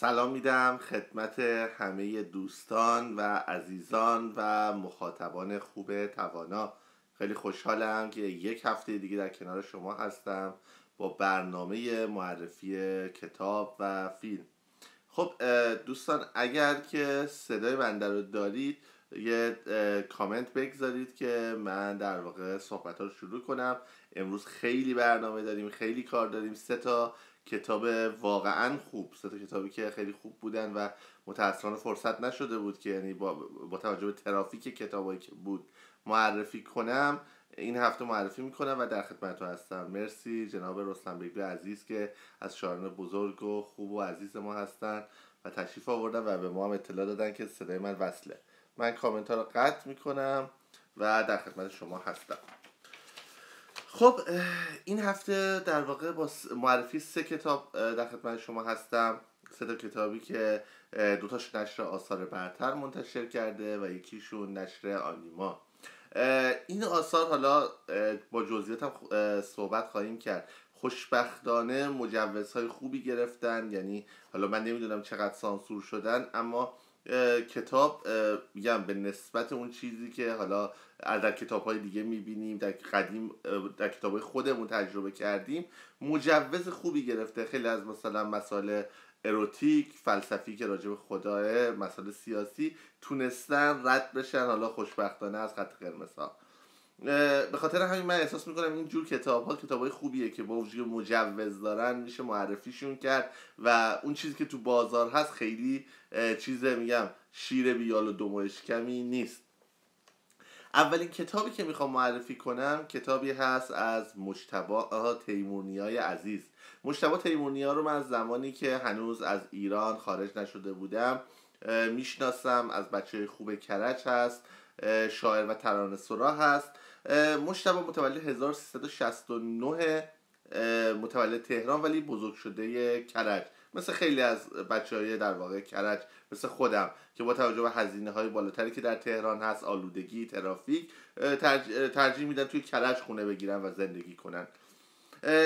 سلام میدم خدمت همه دوستان و عزیزان و مخاطبان خوب توانا خیلی خوشحالم که یک هفته دیگه در کنار شما هستم با برنامه معرفی کتاب و فیلم خب دوستان اگر که صدای بنده رو دارید یه کامنت بگذارید که من در واقع صحبت ها رو شروع کنم امروز خیلی برنامه داریم خیلی کار داریم سه تا کتاب واقعا خوب سه کتابی که خیلی خوب بودن و متاسفانه فرصت نشده بود که یعنی با, با توجه به ترافیک کتابایی که بود معرفی کنم این هفته معرفی میکنم و در خدمتتون هستم مرسی جناب رستم بیگلو عزیز که از شاعران بزرگ و خوب و عزیز ما هستن و تشریف آوردن و به ما هم اطلاع دادن که صدای من وصله من کامنت ها رو قطع میکنم و در خدمت شما هستم خب این هفته در واقع با معرفی سه کتاب در خدمت شما هستم سه تا کتابی که دوتاش نشر آثار برتر منتشر کرده و یکیشون نشر آنیما این آثار حالا با جزئیات هم صحبت خواهیم کرد خوشبختانه مجوزهای خوبی گرفتن یعنی حالا من نمیدونم چقدر سانسور شدن اما کتاب میگم به نسبت اون چیزی که حالا در کتاب های دیگه میبینیم در قدیم در کتاب خودمون تجربه کردیم مجوز خوبی گرفته خیلی از مثلا مسائل اروتیک فلسفی که راجع به خداه مسائل سیاسی تونستن رد بشن حالا خوشبختانه از خط قرمز ها به خاطر همین من احساس میکنم این جور کتاب ها کتاب های خوبیه که با وجود مجوز دارن میشه معرفیشون کرد و اون چیزی که تو بازار هست خیلی چیز میگم شیر بیال و دومش کمی نیست اولین کتابی که میخوام معرفی کنم کتابی هست از مجتبا تیمورنیای عزیز مجتبا تیمورنیا رو من از زمانی که هنوز از ایران خارج نشده بودم میشناسم از بچه خوب کرج هست شاعر و ترانه سرا هست مشتبا متولد 1369 متولد تهران ولی بزرگ شده کرج مثل خیلی از بچه های در واقع کرج مثل خودم که با توجه به هزینه های بالاتری که در تهران هست آلودگی ترافیک ترج... ترجیح میدن توی کرج خونه بگیرن و زندگی کنن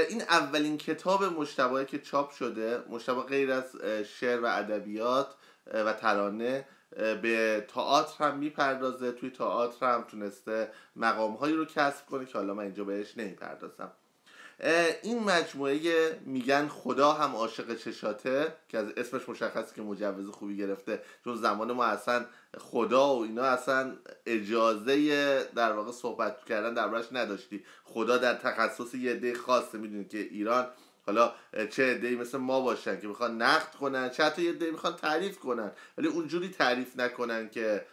این اولین کتاب مشتبه که چاپ شده مشتبه غیر از شعر و ادبیات و ترانه به تئاتر هم میپردازه توی تئاتر هم تونسته مقام هایی رو کسب کنه که حالا من اینجا بهش نمیپردازم این مجموعه میگن خدا هم عاشق چشاته که از اسمش مشخصه که مجوز خوبی گرفته چون زمان ما اصلا خدا و اینا اصلا اجازه در واقع صحبت کردن برش نداشتی خدا در تخصص یه عده خاصه میدونید که ایران حالا چه دی مثل ما باشن که میخوان نقد کنن چه حتی یه عده میخوان تعریف کنن ولی اونجوری تعریف نکنن که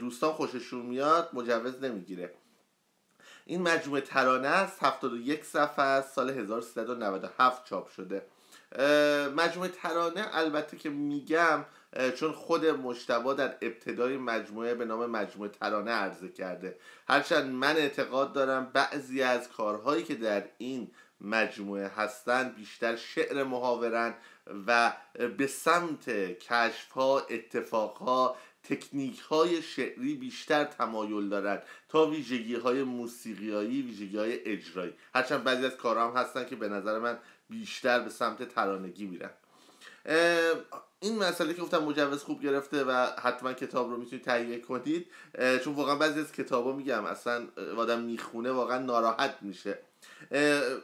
دوستان خوششون میاد مجوز نمیگیره این مجموعه ترانه است 71 صفحه است سال 1397 چاپ شده مجموعه ترانه البته که میگم چون خود مشتبا در ابتدای مجموعه به نام مجموعه ترانه عرضه کرده هرچند من اعتقاد دارم بعضی از کارهایی که در این مجموعه هستند بیشتر شعر محاورن و به سمت کشف ها اتفاق ها تکنیک های شعری بیشتر تمایل دارند تا ویژگی های موسیقیایی ویژگی های اجرایی هرچند بعضی از کارها هم هستن که به نظر من بیشتر به سمت ترانگی میرن این مسئله که گفتم مجوز خوب گرفته و حتما کتاب رو میتونید تهیه کنید چون واقعا بعضی از کتابا میگم اصلا آدم میخونه واقعا ناراحت میشه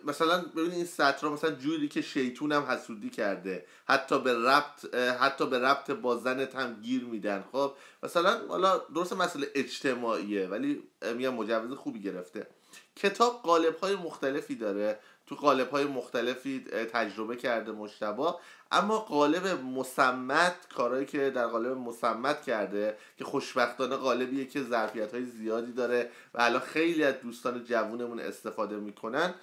مثلا ببینید این سطر مثلا جوری که شیطون هم حسودی کرده حتی به ربط حتی به ربط با زنت هم گیر میدن خب مثلا حالا درست مسئله اجتماعیه ولی میگم مجوز خوبی گرفته کتاب قالب های مختلفی داره تو قالب های مختلفی تجربه کرده مشتبا اما قالب مسمت کارهایی که در قالب مسمت کرده که خوشبختانه قالبیه که ظرفیت های زیادی داره و الان خیلی از دوستان جوونمون استفاده میکنن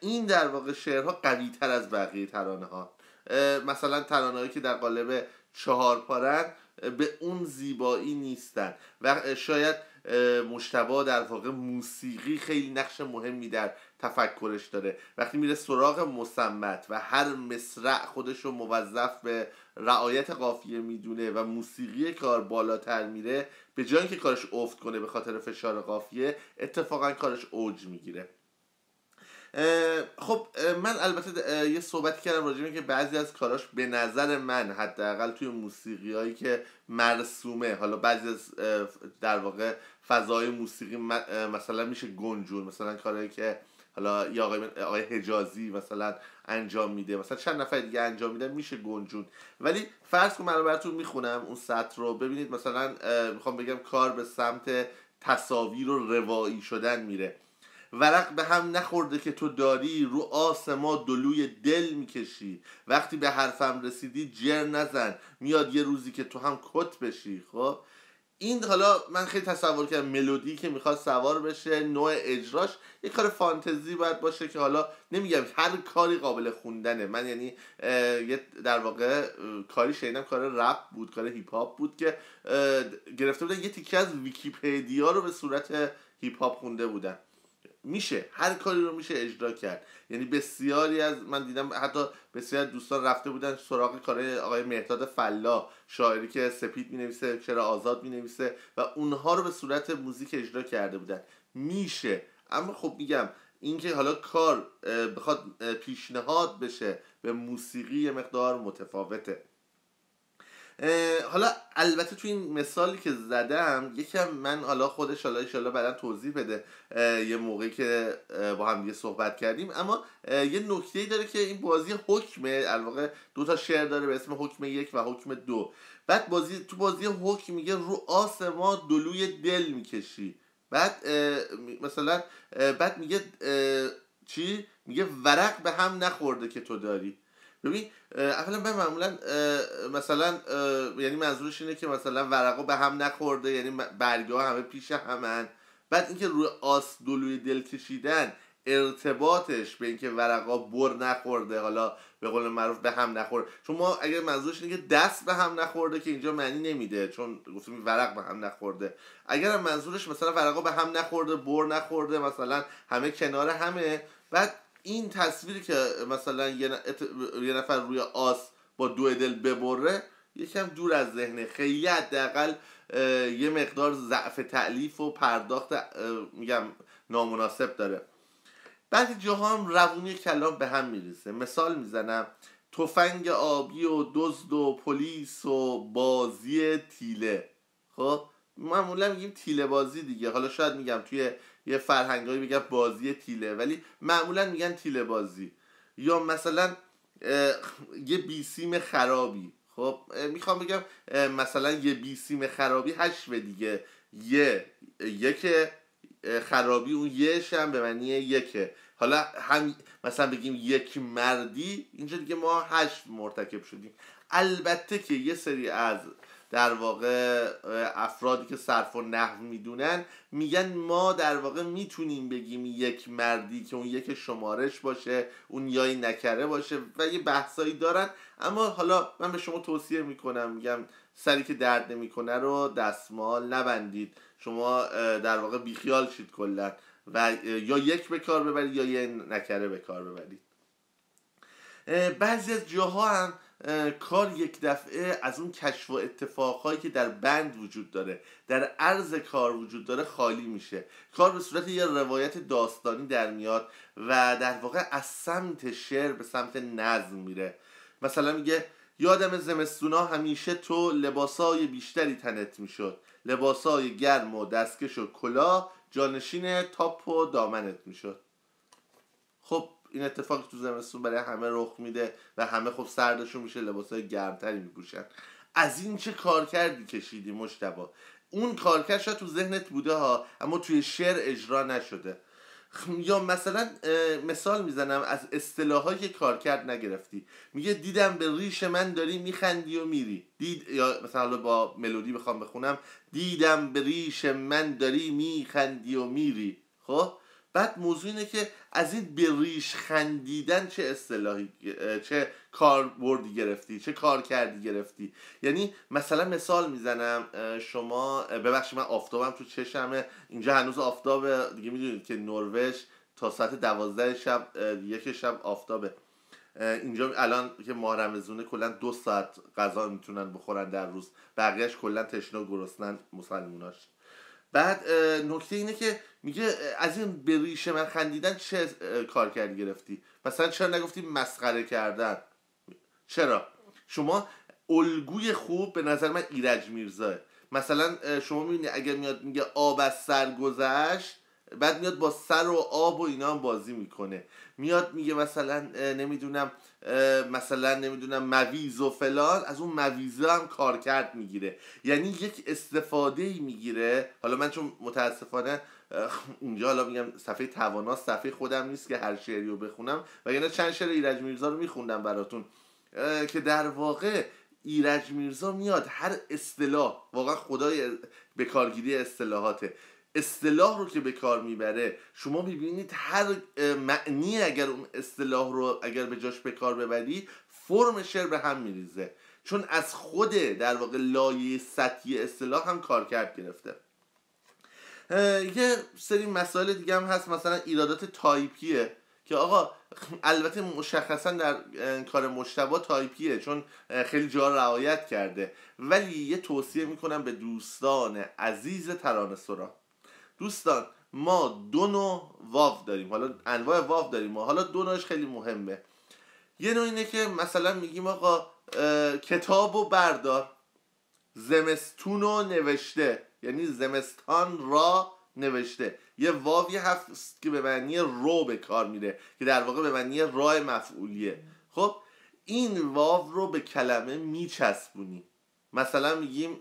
این در واقع شعرها قوی تر از بقیه ترانه ها مثلا ترانه که در قالب چهار پارن به اون زیبایی نیستن و شاید مشتبه در واقع موسیقی خیلی نقش مهمی در تفکرش داره وقتی میره سراغ مسمت و هر مصرع خودش رو موظف به رعایت قافیه میدونه و موسیقی کار بالاتر میره به جای که کارش افت کنه به خاطر فشار قافیه اتفاقا کارش اوج میگیره خب من البته یه صحبت کردم راجع که بعضی از کاراش به نظر من حداقل توی موسیقی هایی که مرسومه حالا بعضی از در واقع فضای موسیقی مثلا میشه گنجور مثلا کارهایی که حالا یا آقای, آقای حجازی مثلا انجام میده مثلا چند نفر دیگه انجام میده میشه گنجون ولی فرض کن من براتون میخونم اون سطر رو ببینید مثلا میخوام بگم کار به سمت تصاویر و روایی شدن میره ورق به هم نخورده که تو داری رو آس ما دلوی دل میکشی وقتی به حرفم رسیدی جر نزن میاد یه روزی که تو هم کت بشی خب این حالا من خیلی تصور کردم ملودی که میخواد سوار بشه نوع اجراش یه کار فانتزی باید باشه که حالا نمیگم هر کاری قابل خوندنه من یعنی یه در واقع کاری شنیدم کار رپ بود کار هیپ هاپ بود که گرفته بودن یه تیکه از ویکیپدیا رو به صورت هیپ هاپ خونده بودن میشه هر کاری رو میشه اجرا کرد یعنی بسیاری از من دیدم حتی بسیار دوستان رفته بودن سراغ کار آقای مهداد فلا شاعری که سپید مینویسه چرا آزاد مینویسه و اونها رو به صورت موزیک اجرا کرده بودن میشه اما خب میگم اینکه حالا کار بخواد پیشنهاد بشه به موسیقی مقدار متفاوته حالا البته تو این مثالی که زدم یکم من حالا خودش حالا ایشالا بعدا توضیح بده یه موقعی که با هم دیگه صحبت کردیم اما یه نکته داره که این بازی حکمه الواقع دو تا شعر داره به اسم حکم یک و حکم دو بعد بازی تو بازی حکم میگه رو آس ما دلوی دل میکشی بعد مثلا بعد میگه چی میگه ورق به هم نخورده که تو داری ببین اولا من معمولا مثلا یعنی منظورش اینه که مثلا ورقا به هم نخورده یعنی برگه همه پیش همن بعد اینکه روی آس دلوی دل کشیدن ارتباطش به اینکه ورقا بر نخورده حالا به قول معروف به هم نخورده چون ما اگر منظورش اینه که دست به هم نخورده که اینجا معنی نمیده چون گفتیم ورق به هم نخورده اگر منظورش مثلا ورقا به هم نخورده بر نخورده مثلا همه کنار همه بعد این تصویر که مثلا یه نفر روی آس با دو دل ببره یکم دور از ذهنه خیلی حداقل یه مقدار ضعف تعلیف و پرداخت میگم نامناسب داره بعضی جاها هم روونی کلام به هم میریزه مثال میزنم تفنگ آبی و دزد و پلیس و بازی تیله خب معمولا میگیم تیله بازی دیگه حالا شاید میگم توی یه فرهنگایی میگن بازی تیله ولی معمولا میگن تیله بازی یا مثلا یه بیسیم خرابی خب میخوام بگم مثلا یه بیسیم خرابی به دیگه یه یک خرابی اون یهش هم به معنی یکه حالا هم مثلا بگیم یک مردی اینجا دیگه ما هشت مرتکب شدیم البته که یه سری از در واقع افرادی که صرف و نحو میدونن میگن ما در واقع میتونیم بگیم یک مردی که اون یک شمارش باشه اون یای نکره باشه و یه بحثایی دارن اما حالا من به شما توصیه میکنم میگم سری که درد نمیکنه رو دستمال نبندید شما در واقع بیخیال شید کلا و یا یک به کار ببرید یا یه نکره به کار ببرید بعضی از جاها هم کار یک دفعه از اون کشف و اتفاقهایی که در بند وجود داره در عرض کار وجود داره خالی میشه کار به صورت یه روایت داستانی در میاد و در واقع از سمت شعر به سمت نظم میره مثلا میگه یادم زمستونا همیشه تو لباسای بیشتری تنت میشد لباسای گرم و دستکش و کلا جانشین تاپ و دامنت میشد خب این اتفاق تو زمستون برای همه رخ میده و همه خب سردشون میشه لباسهای گرمتری میپوشن از این چه کار کردی کشیدی مشتبا اون کرد شاید تو ذهنت بوده ها اما توی شعر اجرا نشده یا مثلا مثال میزنم از اصطلاحایی که کارکرد نگرفتی میگه دیدم به ریش من داری میخندی و میری دید یا مثلا با ملودی بخوام بخونم دیدم به ریش من داری میخندی و میری خب بعد موضوع اینه که از این به ریش خندیدن چه اصطلاحی چه کار بردی گرفتی چه کار کردی گرفتی یعنی مثلا مثال میزنم شما ببخشید من آفتابم تو چشمه اینجا هنوز آفتاب دیگه میدونید که نروژ تا ساعت دوازده شب یک شب آفتابه اینجا الان که ماه رمزونه کلا دو ساعت غذا میتونن بخورن در روز بقیهش کلا تشنه و گرسنن مسلموناش بعد نکته اینه که میگه از این به ریش من خندیدن چه کار کردی گرفتی مثلا چرا نگفتی مسخره کردن چرا شما الگوی خوب به نظر من ایرج میرزاه مثلا شما میبینی اگر میاد میگه آب از سر گذشت بعد میاد با سر و آب و اینا هم بازی میکنه میاد میگه مثلا نمیدونم مثلا نمیدونم مویز و فلان از اون مویزه هم کارکرد میگیره یعنی یک استفاده ای میگیره حالا من چون متاسفانه اونجا حالا میگم صفحه توانا صفحه خودم نیست که هر شعری رو بخونم و یعنی چند شعر ایرج میرزا رو میخوندم براتون که در واقع ایرج میرزا میاد هر اصطلاح واقعا خدای به کارگیری اصطلاحاته اصطلاح رو که به کار میبره شما میبینید هر معنی اگر اون اصطلاح رو اگر به جاش به کار ببری فرم شعر به هم میریزه چون از خود در واقع لایه سطحی اصطلاح هم کارکرد گرفته یه سری مسائل دیگه هم هست مثلا ایرادات تایپیه که آقا البته مشخصا در کار مشتبه تایپیه چون خیلی جا رعایت کرده ولی یه توصیه میکنم به دوستان عزیز ترانه سرا دوستان ما دو نوع واو داریم حالا انواع واف داریم ما حالا دو نوعش خیلی مهمه یه نوع اینه که مثلا میگیم آقا کتاب و بردار زمستون و نوشته یعنی زمستان را نوشته یه واوی هست که به معنی رو به کار میره که در واقع به معنی رای مفعولیه خب این واو رو به کلمه میچسبونی مثلا میگیم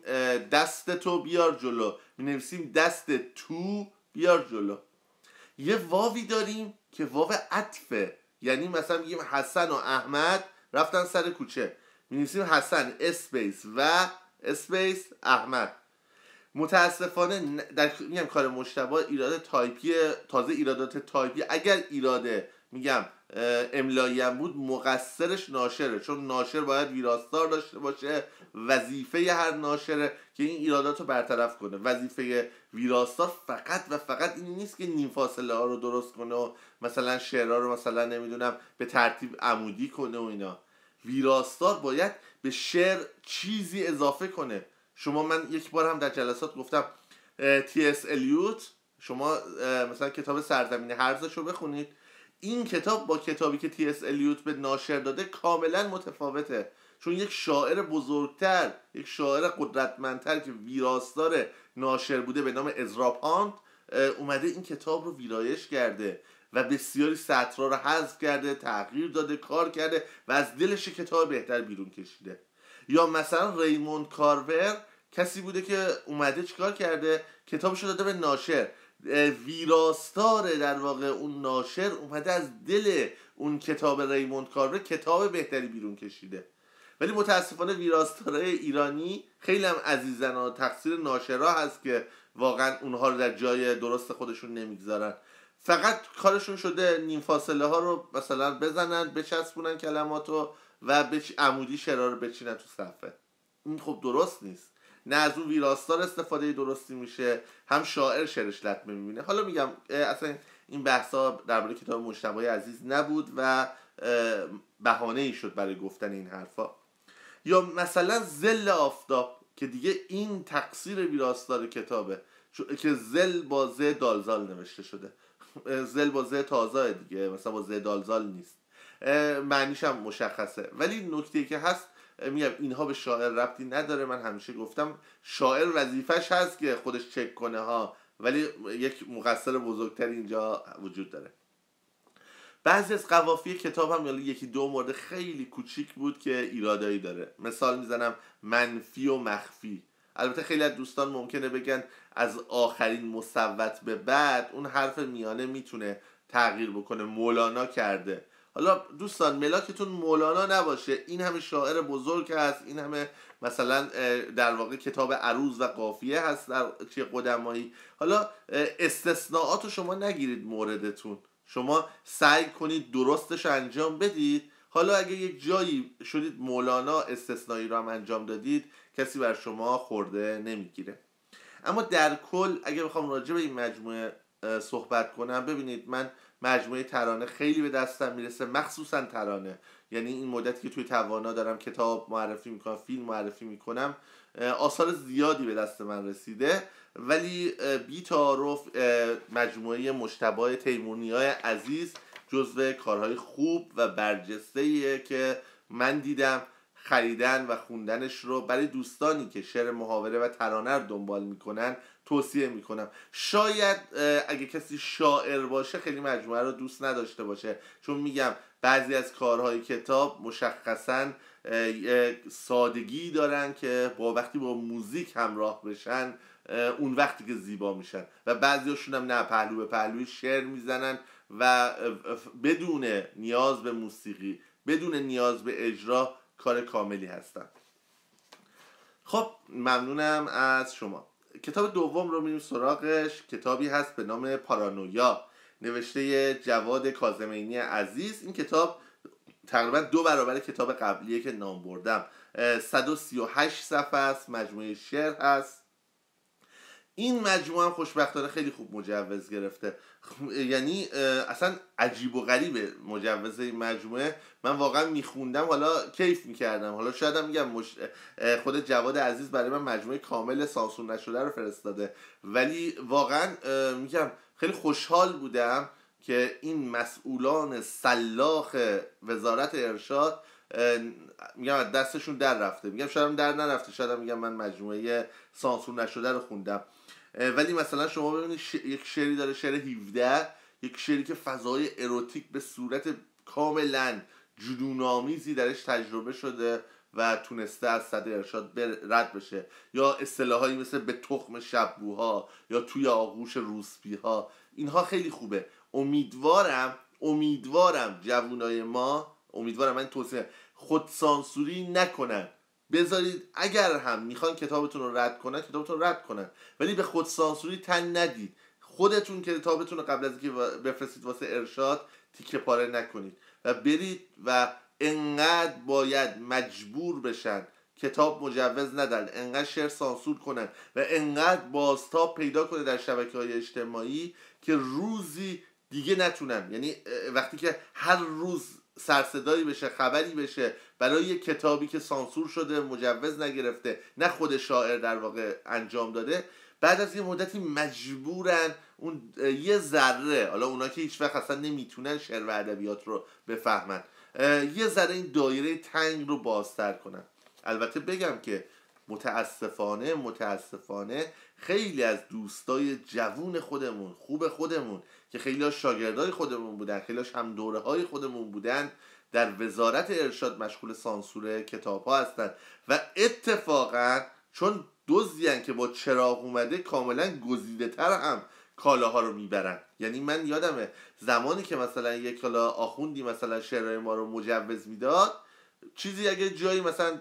دست تو بیار جلو مینویسیم دست تو بیار جلو یه واوی داریم که واو عطفه یعنی مثلا میگیم حسن و احمد رفتن سر کوچه مینویسیم حسن اسپیس و اسپیس احمد متاسفانه در میگم کار مشتبه ایراد تایپی تازه ایرادات تایپی اگر ایراده میگم املایی بود مقصرش ناشره چون ناشر باید ویراستار داشته باشه وظیفه هر ناشره که این ایرادات رو برطرف کنه وظیفه ویراستار فقط و فقط این نیست که نیم فاصله ها رو درست کنه و مثلا شعرها رو مثلا نمیدونم به ترتیب عمودی کنه و اینا ویراستار باید به شعر چیزی اضافه کنه شما من یک بار هم در جلسات گفتم تی اس الیوت شما مثلا کتاب سرزمین هرزش رو بخونید این کتاب با کتابی که تی اس الیوت به ناشر داده کاملا متفاوته چون یک شاعر بزرگتر یک شاعر قدرتمندتر که ویراستار ناشر بوده به نام پانت اومده این کتاب رو ویرایش کرده و بسیاری سطرها رو حذف کرده تغییر داده کار کرده و از دلش کتاب بهتر بیرون کشیده یا مثلا ریموند کارور کسی بوده که اومده چیکار کرده کتابش داده به ناشر ویراستار در واقع اون ناشر اومده از دل اون کتاب ریموند کارور کتاب بهتری بیرون کشیده ولی متاسفانه ویراستارای ایرانی خیلی هم عزیزن و تقصیر ناشرا هست که واقعا اونها رو در جای درست خودشون نمیگذارن فقط کارشون شده نیم فاصله ها رو مثلا بزنن بچسبونن کلمات رو و بچ... عمودی شرار رو بچینه تو صفحه این خب درست نیست نه از اون ویراستار استفاده درستی میشه هم شاعر شعرش لطمه میبینه حالا میگم اصلا این بحثا درباره کتاب مجتبی عزیز نبود و بهانه ای شد برای گفتن این حرفا یا مثلا زل آفتاب که دیگه این تقصیر ویراستار کتابه که زل با ز دالزال نوشته شده زل با ز تازه دیگه مثلا با ز دالزال نیست معنیش هم مشخصه ولی نکته که هست میگم اینها به شاعر ربطی نداره من همیشه گفتم شاعر وظیفش هست که خودش چک کنه ها ولی یک مقصر بزرگتر اینجا وجود داره بعضی از قوافی کتاب هم یعنی یکی دو مورد خیلی کوچیک بود که ایرادایی داره مثال میزنم منفی و مخفی البته خیلی از دوستان ممکنه بگن از آخرین مصوت به بعد اون حرف میانه میتونه تغییر بکنه مولانا کرده حالا دوستان ملاکتون مولانا نباشه این همه شاعر بزرگ هست این همه مثلا در واقع کتاب عروض و قافیه هست در چه قدمایی حالا استثناءات رو شما نگیرید موردتون شما سعی کنید درستش انجام بدید حالا اگه یک جایی شدید مولانا استثنایی رو هم انجام دادید کسی بر شما خورده نمیگیره اما در کل اگه بخوام راجع به این مجموعه صحبت کنم ببینید من مجموعه ترانه خیلی به دستم میرسه مخصوصا ترانه یعنی این مدتی که توی توانا دارم کتاب معرفی میکنم فیلم معرفی میکنم آثار زیادی به دست من رسیده ولی بی تعارف مجموعه مشتبه تیمونی های عزیز جزو کارهای خوب و برجسته که من دیدم خریدن و خوندنش رو برای دوستانی که شعر محاوره و ترانه رو دنبال میکنن توصیه میکنم شاید اگه کسی شاعر باشه خیلی مجموعه رو دوست نداشته باشه چون میگم بعضی از کارهای کتاب مشخصا سادگی دارن که با وقتی با موزیک همراه بشن اون وقتی که زیبا میشن و بعضیاشون هم نه پهلو به پهلوی شعر میزنن و بدون نیاز به موسیقی بدون نیاز به اجرا کار کاملی هستن خب ممنونم از شما کتاب دوم رو میریم سراغش کتابی هست به نام پارانویا نوشته جواد کازمینی عزیز این کتاب تقریبا دو برابر کتاب قبلیه که نام بردم 138 صفحه است مجموعه شعر هست این مجموعه هم خوشبختانه خیلی خوب مجوز گرفته خب، یعنی اصلا عجیب و غریبه مجوز این مجموعه من واقعا میخوندم حالا کیف میکردم حالا شاید هم میگم خود جواد عزیز برای من مجموعه کامل سانسور نشده رو فرستاده ولی واقعا میگم خیلی خوشحال بودم که این مسئولان سلاخ وزارت ارشاد میگم دستشون در رفته میگم شاید در نرفته شاید میگم من مجموعه سانسور نشده رو خوندم ولی مثلا شما ببینید یک شعری داره شعر 17 یک شعری که فضای اروتیک به صورت کاملا جنونآمیزی درش تجربه شده و تونسته از صد ارشاد رد بشه یا اصطلاحایی مثل به تخم شببوها یا توی آغوش روسپیها اینها خیلی خوبه امیدوارم امیدوارم جوونای ما امیدوارم من توصیه خودسانسوری نکنن بذارید اگر هم میخوان کتابتون رو رد کنن کتابتون رو رد کنن ولی به خود سانسوری تن ندید خودتون کتابتون رو قبل از اینکه بفرستید واسه ارشاد تیکه پاره نکنید و برید و انقدر باید مجبور بشن کتاب مجوز ندن انقدر شعر سانسور کنن و انقدر بازتاب پیدا کنه در شبکه های اجتماعی که روزی دیگه نتونن یعنی وقتی که هر روز سرصدایی بشه خبری بشه برای یه کتابی که سانسور شده مجوز نگرفته نه خود شاعر در واقع انجام داده بعد از یه مدتی مجبورن اون یه ذره حالا اونا که هیچ وقت اصلا نمیتونن شعر و ادبیات رو بفهمن یه ذره این دایره تنگ رو بازتر کنن البته بگم که متاسفانه متاسفانه خیلی از دوستای جوون خودمون خوب خودمون که خیلی شاگردای خودمون بودن خیلی هم دوره های خودمون بودن در وزارت ارشاد مشغول سانسور کتاب ها هستن و اتفاقا چون دزدیان که با چراغ اومده کاملا گزیده تر هم کالاها رو میبرن یعنی من یادمه زمانی که مثلا یک کالا آخوندی مثلا شعرهای ما رو مجوز میداد چیزی اگه جایی مثلا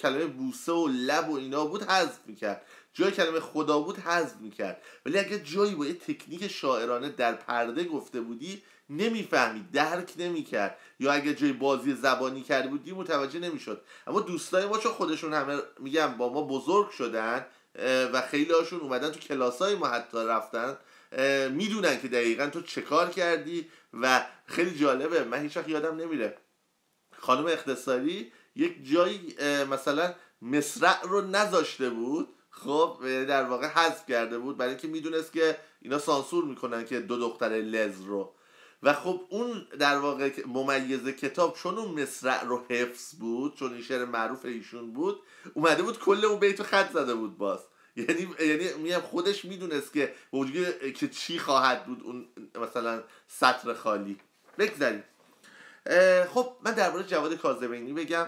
کلمه بوسه و لب و اینا بود حذف میکرد جای کلمه خدا بود حذف میکرد ولی اگر جایی با یه تکنیک شاعرانه در پرده گفته بودی نمیفهمی درک نمیکرد یا اگه جای بازی زبانی کرده بودی متوجه نمیشد اما دوستای ما چون خودشون همه میگن با ما بزرگ شدن و خیلی هاشون اومدن تو کلاسای ما حتی رفتن میدونن که دقیقا تو چه کار کردی و خیلی جالبه من هیچ یادم نمیره خانم اقتصادی یک جایی مثلا مصرع رو نذاشته بود خب یعنی در واقع حذف کرده بود برای اینکه میدونست که اینا سانسور میکنن که دو دختر لز رو و خب اون در واقع ممیز کتاب چون اون مصرع رو حفظ بود چون این شعر معروف ایشون بود اومده بود کل اون بیتو خط زده بود باز یعنی یعنی میگم خودش میدونست که وجود که چی خواهد بود اون مثلا سطر خالی بگذاریم خب من درباره جواد کاظمینی بگم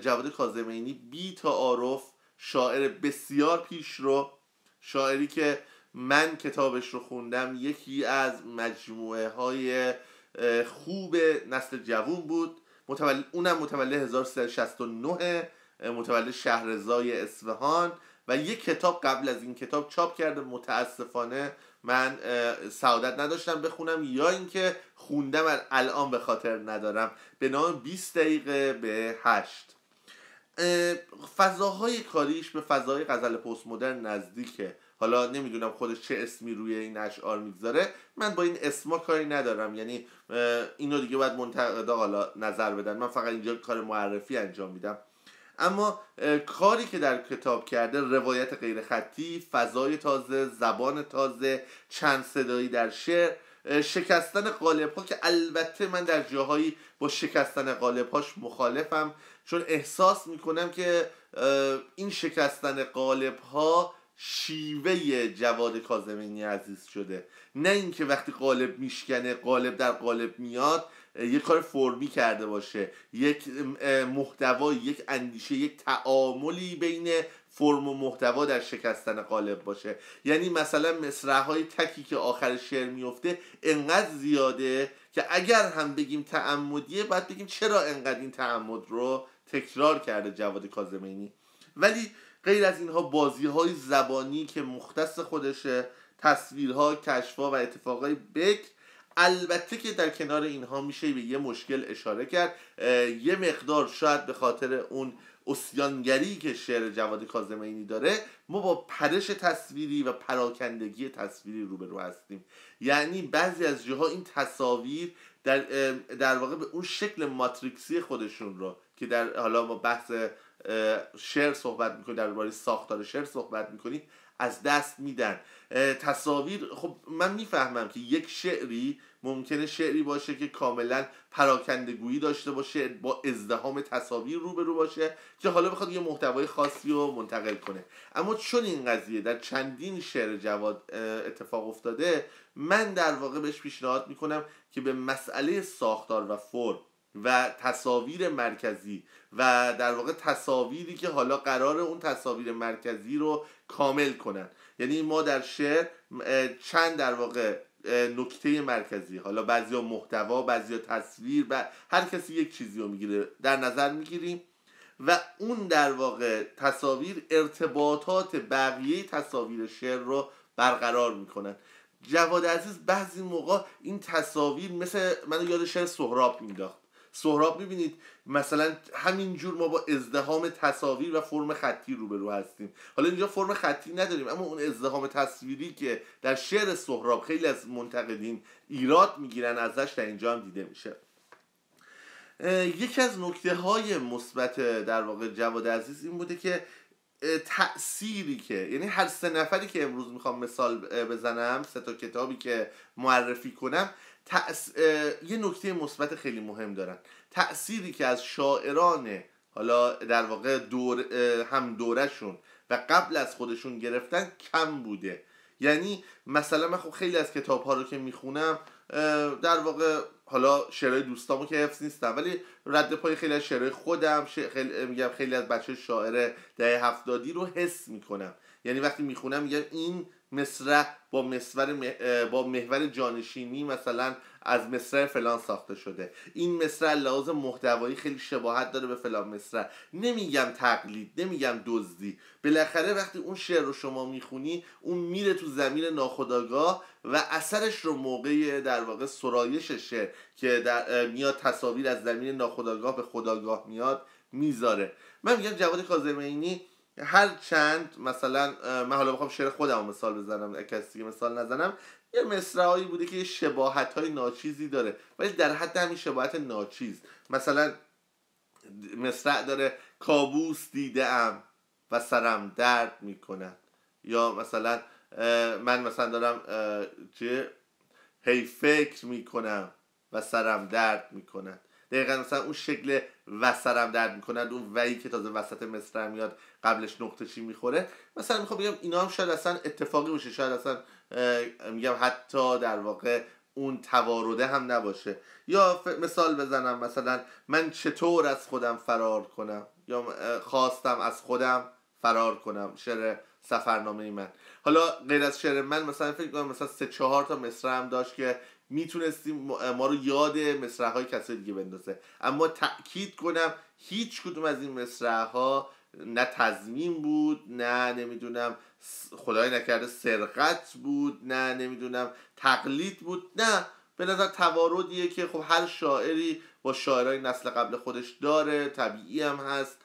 جواد کاظمینی بی تعارف شاعر بسیار پیش رو شاعری که من کتابش رو خوندم یکی از مجموعه های خوب نسل جوون بود متول... اونم متولد 1369 متولد شهرزای اصفهان و یک کتاب قبل از این کتاب چاپ کرده متاسفانه من سعادت نداشتم بخونم یا اینکه خوندم الان به خاطر ندارم به نام 20 دقیقه به 8 فضاهای کاریش به فضای غزل پست مدرن نزدیکه حالا نمیدونم خودش چه اسمی روی این اشعار میگذاره من با این اسما کاری ندارم یعنی اینو دیگه باید منتقدا حالا نظر بدن من فقط اینجا کار معرفی انجام میدم اما کاری که در کتاب کرده روایت غیر خطی فضای تازه زبان تازه چند صدایی در شعر شکستن قالب ها که البته من در جاهایی با شکستن قالب هاش مخالفم چون احساس میکنم که این شکستن قالب ها شیوه جواد کازمینی عزیز شده نه اینکه وقتی قالب میشکنه قالب در قالب میاد یک کار فرمی کرده باشه یک محتوا یک اندیشه یک تعاملی بین فرم و محتوا در شکستن قالب باشه یعنی مثلا مصرعهای های تکی که آخر شعر میفته انقدر زیاده که اگر هم بگیم تعمدیه باید بگیم چرا انقدر این تعمد رو تکرار کرده جواد کازمینی ولی غیر از اینها بازی های زبانی که مختص خودشه تصویرها کشفها و اتفاقای بکر البته که در کنار اینها میشه به یه مشکل اشاره کرد یه مقدار شاید به خاطر اون اسیانگری که شعر جواد کازمینی داره ما با پرش تصویری و پراکندگی تصویری روبرو هستیم یعنی بعضی از جاها این تصاویر در, در واقع به اون شکل ماتریکسی خودشون رو که در حالا ما بحث شعر صحبت میکنیم درباره ساختار شعر صحبت میکنیم از دست میدن تصاویر خب من میفهمم که یک شعری ممکنه شعری باشه که کاملا پراکندگویی داشته باشه با ازدهام تصاویر روبرو باشه که حالا بخواد یه محتوای خاصی رو منتقل کنه اما چون این قضیه در چندین شعر جواد اتفاق افتاده من در واقع بهش پیشنهاد میکنم که به مسئله ساختار و فرم و تصاویر مرکزی و در واقع تصاویری که حالا قرار اون تصاویر مرکزی رو کامل کنن یعنی ما در شعر چند در واقع نکته مرکزی حالا بعضیا محتوا بعضیا تصویر و هر کسی یک چیزی رو میگیره در نظر میگیریم و اون در واقع تصاویر ارتباطات بقیه تصاویر شعر رو برقرار میکنن جواد عزیز بعضی موقع این تصاویر مثل من یاد شعر سهراب مینداخت سهراب میبینید مثلا همینجور ما با ازدهام تصاویر و فرم خطی روبرو هستیم حالا اینجا فرم خطی نداریم اما اون ازدهام تصویری که در شعر سهراب خیلی از منتقدین ایراد میگیرن ازش در اینجا هم دیده میشه یکی از نکته های مثبت در واقع جواد عزیز این بوده که تأثیری که یعنی هر سه نفری که امروز میخوام مثال بزنم سه تا کتابی که معرفی کنم یه نکته مثبت خیلی مهم دارن تأثیری که از شاعران حالا در واقع دور... هم دورشون و قبل از خودشون گرفتن کم بوده یعنی مثلا من خب خیلی از کتاب ها رو که میخونم در واقع حالا شعرهای دوستامو که حفظ نیستم ولی رد پای خیلی از شعرهای خودم خیلی میگم خیلی از بچه شاعر دهه هفتادی رو حس میکنم یعنی وقتی میخونم میگم این مصرع با مصور با محور جانشینی مثلا از مصرع فلان ساخته شده این مصرع لحاظ محتوایی خیلی شباهت داره به فلان مصرع نمیگم تقلید نمیگم دزدی بالاخره وقتی اون شعر رو شما میخونی اون میره تو زمین ناخداگاه و اثرش رو موقع در واقع سرایش شعر که در میاد تصاویر از زمین ناخداگاه به خداگاه میاد میذاره من میگم جواد کاظمینی هر چند مثلا من حالا میخوام شعر خودم رو مثال بزنم کسی مثال نزنم یه هایی بوده که یه شباهت های ناچیزی داره ولی در حد همین شباهت ناچیز مثلا مصرع داره کابوس دیده و سرم درد میکنن یا مثلا من مثلا دارم چه هی فکر میکنم و سرم درد میکنن دقیقا مثلا اون شکل و سرم درد میکنند اون وی که تازه وسط مصر میاد قبلش نقطه چی میخوره مثلا میخوام بگم اینا هم شاید اصلا اتفاقی باشه شاید اصلا میگم حتی در واقع اون توارده هم نباشه یا مثال بزنم مثلا من چطور از خودم فرار کنم یا خواستم از خودم فرار کنم شعر سفرنامه ای من حالا غیر از شعر من مثلا فکر کنم مثلا سه چهار تا مصره هم داشت که میتونستیم ما رو یاد مصرح های کسی دیگه بندازه اما تاکید کنم هیچ کدوم از این مصرع ها نه تضمین بود نه نمیدونم خدای نکرده سرقت بود نه نمیدونم تقلید بود نه به نظر تواردیه که خب هر شاعری با شاعرهای نسل قبل خودش داره طبیعی هم هست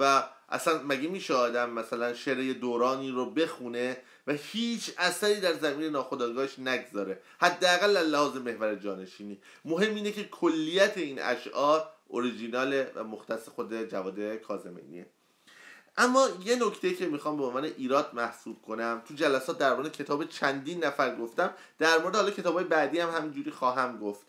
و اصلا مگه میشه آدم مثلا شعر دورانی رو بخونه و هیچ اثری در زمین ناخودآگاهش نگذاره حداقل لحاظ محور جانشینی مهم اینه که کلیت این اشعار اوریجینال و مختص خود جواد کازمینیه اما یه نکته که میخوام به عنوان ایراد محسوب کنم تو جلسات در مورد کتاب چندین نفر گفتم در مورد حالا های بعدی هم همینجوری خواهم گفت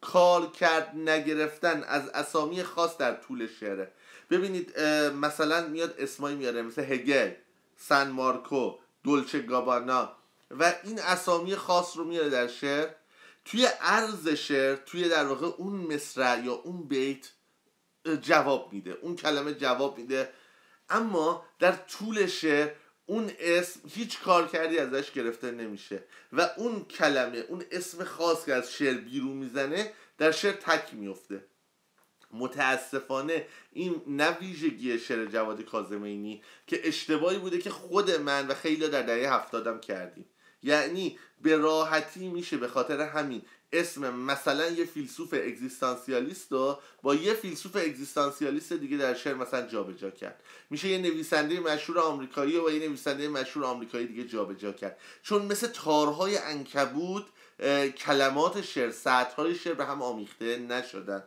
کار کرد نگرفتن از اسامی خاص در طول شعره ببینید مثلا میاد اسمایی میاره مثل هگل سن مارکو دولچه گابانا و این اسامی خاص رو میاره در شعر توی عرض شعر توی در واقع اون مصرع یا اون بیت جواب میده اون کلمه جواب میده اما در طول شعر اون اسم هیچ کار کردی ازش گرفته نمیشه و اون کلمه اون اسم خاص که از شعر بیرون میزنه در شعر تک میفته متاسفانه این نه ویژگی شعر جواد کازمینی که اشتباهی بوده که خود من و خیلی در دهه هفتادم کردیم یعنی به راحتی میشه به خاطر همین اسم مثلا یه فیلسوف اگزیستانسیالیست رو با یه فیلسوف اگزیستانسیالیست دیگه در شعر مثلا جابجا کرد میشه یه نویسنده مشهور آمریکایی و یه نویسنده مشهور آمریکایی دیگه جابجا کرد چون مثل تارهای انکبود کلمات شعر سطرهای شعر به هم آمیخته نشدن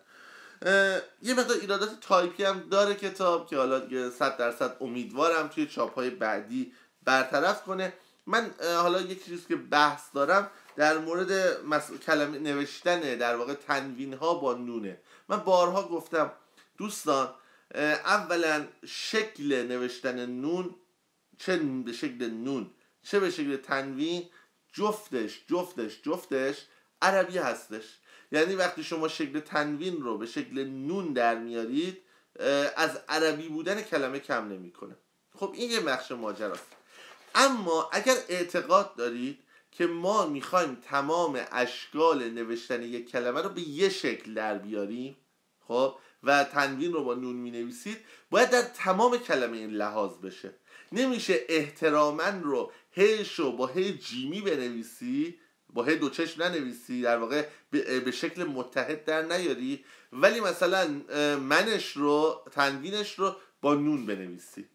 یه مقدار ایرادات تایپی هم داره کتاب که حالا 100 درصد امیدوارم توی چاپ های بعدی برطرف کنه من حالا یک چیزی که بحث دارم در مورد مس... کلمه نوشتن در واقع تنوین ها با نونه من بارها گفتم دوستان اولا شکل نوشتن نون چه به شکل نون چه به شکل تنوین جفتش جفتش جفتش عربی هستش یعنی وقتی شما شکل تنوین رو به شکل نون در میارید از عربی بودن کلمه کم نمیکنه خب این یه بخش ماجراست اما اگر اعتقاد دارید که ما میخوایم تمام اشکال نوشتن یک کلمه رو به یه شکل در بیاریم خب و تنوین رو با نون می نویسید باید در تمام کلمه این لحاظ بشه نمیشه احترامن رو هش رو با هی جیمی بنویسی با هی دو ننویسی در واقع به شکل متحد در نیاری ولی مثلا منش رو تنوینش رو با نون بنویسی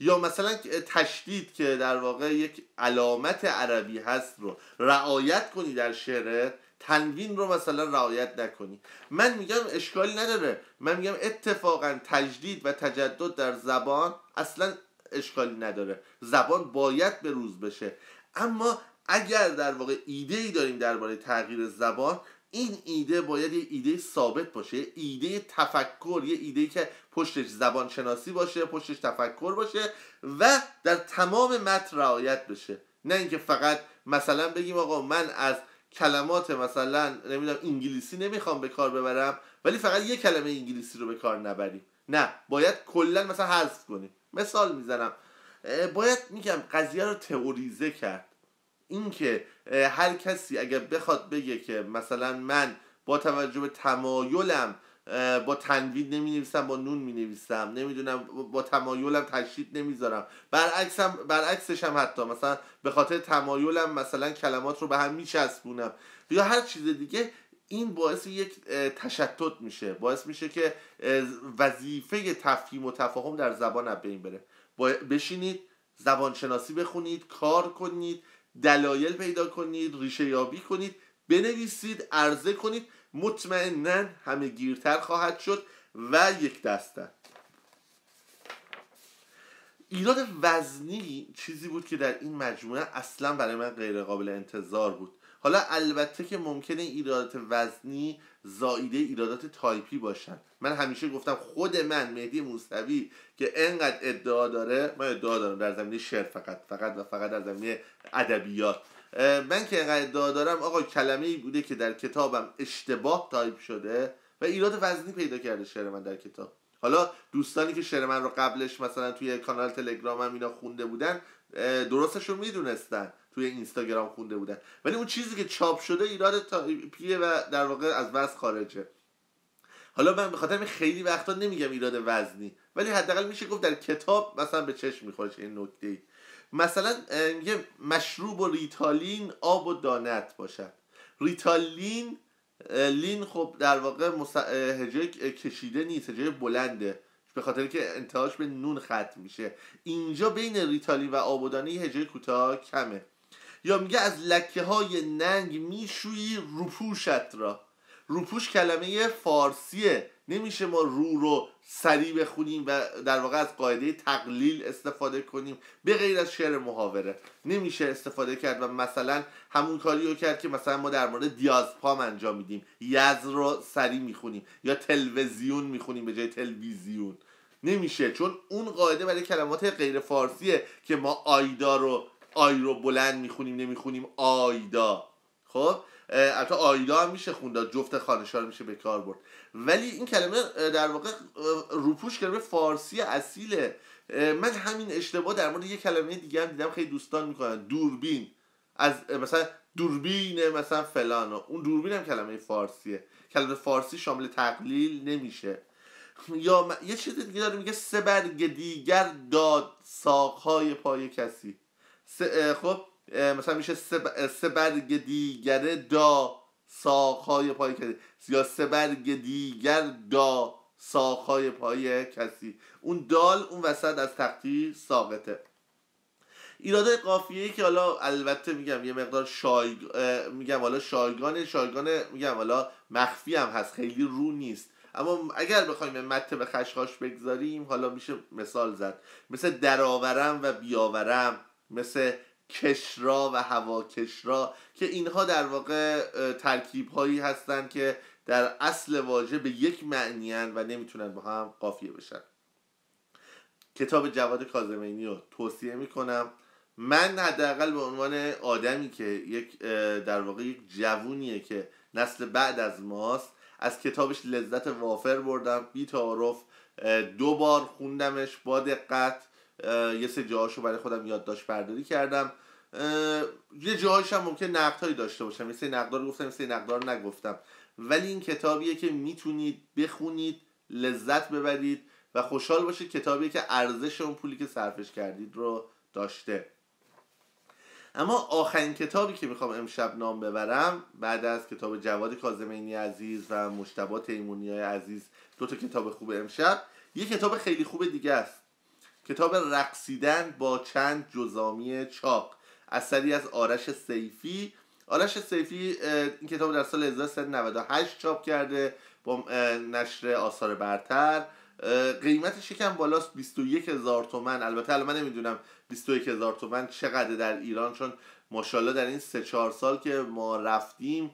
یا مثلا تشدید که در واقع یک علامت عربی هست رو رعایت کنی در شعرت تنوین رو مثلا رعایت نکنی من میگم اشکالی نداره من میگم اتفاقا تجدید و تجدد در زبان اصلا اشکالی نداره زبان باید به روز بشه اما اگر در واقع ایده ای داریم درباره تغییر زبان این ایده باید یه ایده ثابت باشه یه ایده تفکر یه ایده که پشتش زبان شناسی باشه پشتش تفکر باشه و در تمام متن رعایت بشه نه اینکه فقط مثلا بگیم آقا من از کلمات مثلا نمیدونم انگلیسی نمیخوام به کار ببرم ولی فقط یه کلمه انگلیسی رو به کار نبریم نه باید کلا مثلا حذف کنیم مثال میزنم باید میگم قضیه رو تئوریزه کرد اینکه هر کسی اگر بخواد بگه که مثلا من با توجه به تمایلم با تنوین نمی نویسم با نون می نویسم نمیدونم با تمایلم تشدید نمیذارم برعکسم برعکسش هم حتی مثلا به خاطر تمایلم مثلا کلمات رو به هم میچسبونم یا هر چیز دیگه این باعث یک تشتت میشه باعث میشه که وظیفه تفهیم و تفاهم در زبان از بین بره بشینید زبانشناسی بخونید کار کنید دلایل پیدا کنید ریشه یابی کنید بنویسید عرضه کنید مطمئنا همه گیرتر خواهد شد و یک دستن ایراد وزنی چیزی بود که در این مجموعه اصلا برای من غیر قابل انتظار بود حالا البته که ممکنه ایرادات وزنی زایده ایرادات تایپی باشن من همیشه گفتم خود من مهدی موسوی که انقدر ادعا داره من ادعا دارم در زمینه شعر فقط فقط و فقط در زمینه ادبیات من که انقدر ادعا دارم آقا کلمه ای بوده که در کتابم اشتباه تایپ شده و ایراد وزنی پیدا کرده شعر من در کتاب حالا دوستانی که شعر من رو قبلش مثلا توی کانال تلگرامم اینا خونده بودن درستش رو میدونستن توی اینستاگرام خونده بودن ولی اون چیزی که چاپ شده ایراد پیه و در واقع از وزن خارجه حالا من بخاطر خیلی وقتا نمیگم ایراد وزنی ولی حداقل میشه گفت در کتاب مثلا به چشم میخوره این نکته مثلا یه مشروب و ریتالین آب و دانت باشد ریتالین لین خب در واقع مس... کشیده نیست هجه بلنده به خاطر که انتهاش به نون ختم میشه اینجا بین ریتالین و آبودانی هجای کوتاه کمه یا میگه از لکه های ننگ میشوی روپوشت را روپوش کلمه فارسیه نمیشه ما رو رو سری بخونیم و در واقع از قاعده تقلیل استفاده کنیم به غیر از شعر محاوره نمیشه استفاده کرد و مثلا همون کاری رو کرد که مثلا ما در مورد دیازپام انجام میدیم یز رو سری میخونیم یا تلویزیون میخونیم به جای تلویزیون نمیشه چون اون قاعده برای کلمات غیر فارسیه که ما آیدا رو آی رو بلند میخونیم نمیخونیم آیدا خب البته آیدا هم میشه خوندا جفت خانشار میشه به کار برد ولی این کلمه در واقع روپوش کلمه فارسی اصیله من همین اشتباه در مورد یه کلمه دیگه هم دیدم خیلی دوستان میکنن دوربین از مثلا دوربین مثلا فلان اون دوربین هم کلمه فارسیه کلمه فارسی شامل تقلیل نمیشه یا یه چیز دیگه داره میگه سه برگ دیگر داد ساقهای پای کسی خب مثلا میشه سه, برگ دیگر دا ساخای پای کسی یا سه برگ دیگر دا ساخای پای کسی اون دال اون وسط از تختی ساقته ایراده قافیه ای که حالا البته میگم یه مقدار شای میگم حالا شایگان شایگان میگم حالا مخفی هم هست خیلی رو نیست اما اگر بخوایم مت به خشخاش بگذاریم حالا میشه مثال زد مثل درآورم و بیاورم مثل کشرا و هواکشرا که اینها در واقع ترکیب هایی هستند که در اصل واژه به یک معنی و نمیتونن با هم قافیه بشن کتاب جواد کاظمینی رو توصیه میکنم من حداقل به عنوان آدمی که یک در واقع یک جوونیه که نسل بعد از ماست از کتابش لذت وافر بردم بی تعارف دو بار خوندمش با دقت یه جاهاش رو برای خودم یادداشت برداری کردم یه جاهایش هم ممکن نقدهایی داشته باشم یه سری نقدار گفتم یه نقدار نگفتم ولی این کتابیه که میتونید بخونید لذت ببرید و خوشحال باشید کتابیه که ارزش اون پولی که صرفش کردید رو داشته اما آخرین کتابی که میخوام امشب نام ببرم بعد از کتاب جواد کازمینی عزیز و مشتبه تیمونی عزیز دوتا کتاب خوب امشب یه کتاب خیلی خوب دیگه است کتاب رقصیدن با چند جزامی چاپ اثری از آرش سیفی آرش سیفی این کتاب در سال 1398 چاپ کرده با نشر آثار برتر قیمتش یکم بالاست 21 هزار تومن البته الان من نمیدونم 21 هزار تومن چقدر در ایران چون ماشاءالله در این 3 4 سال که ما رفتیم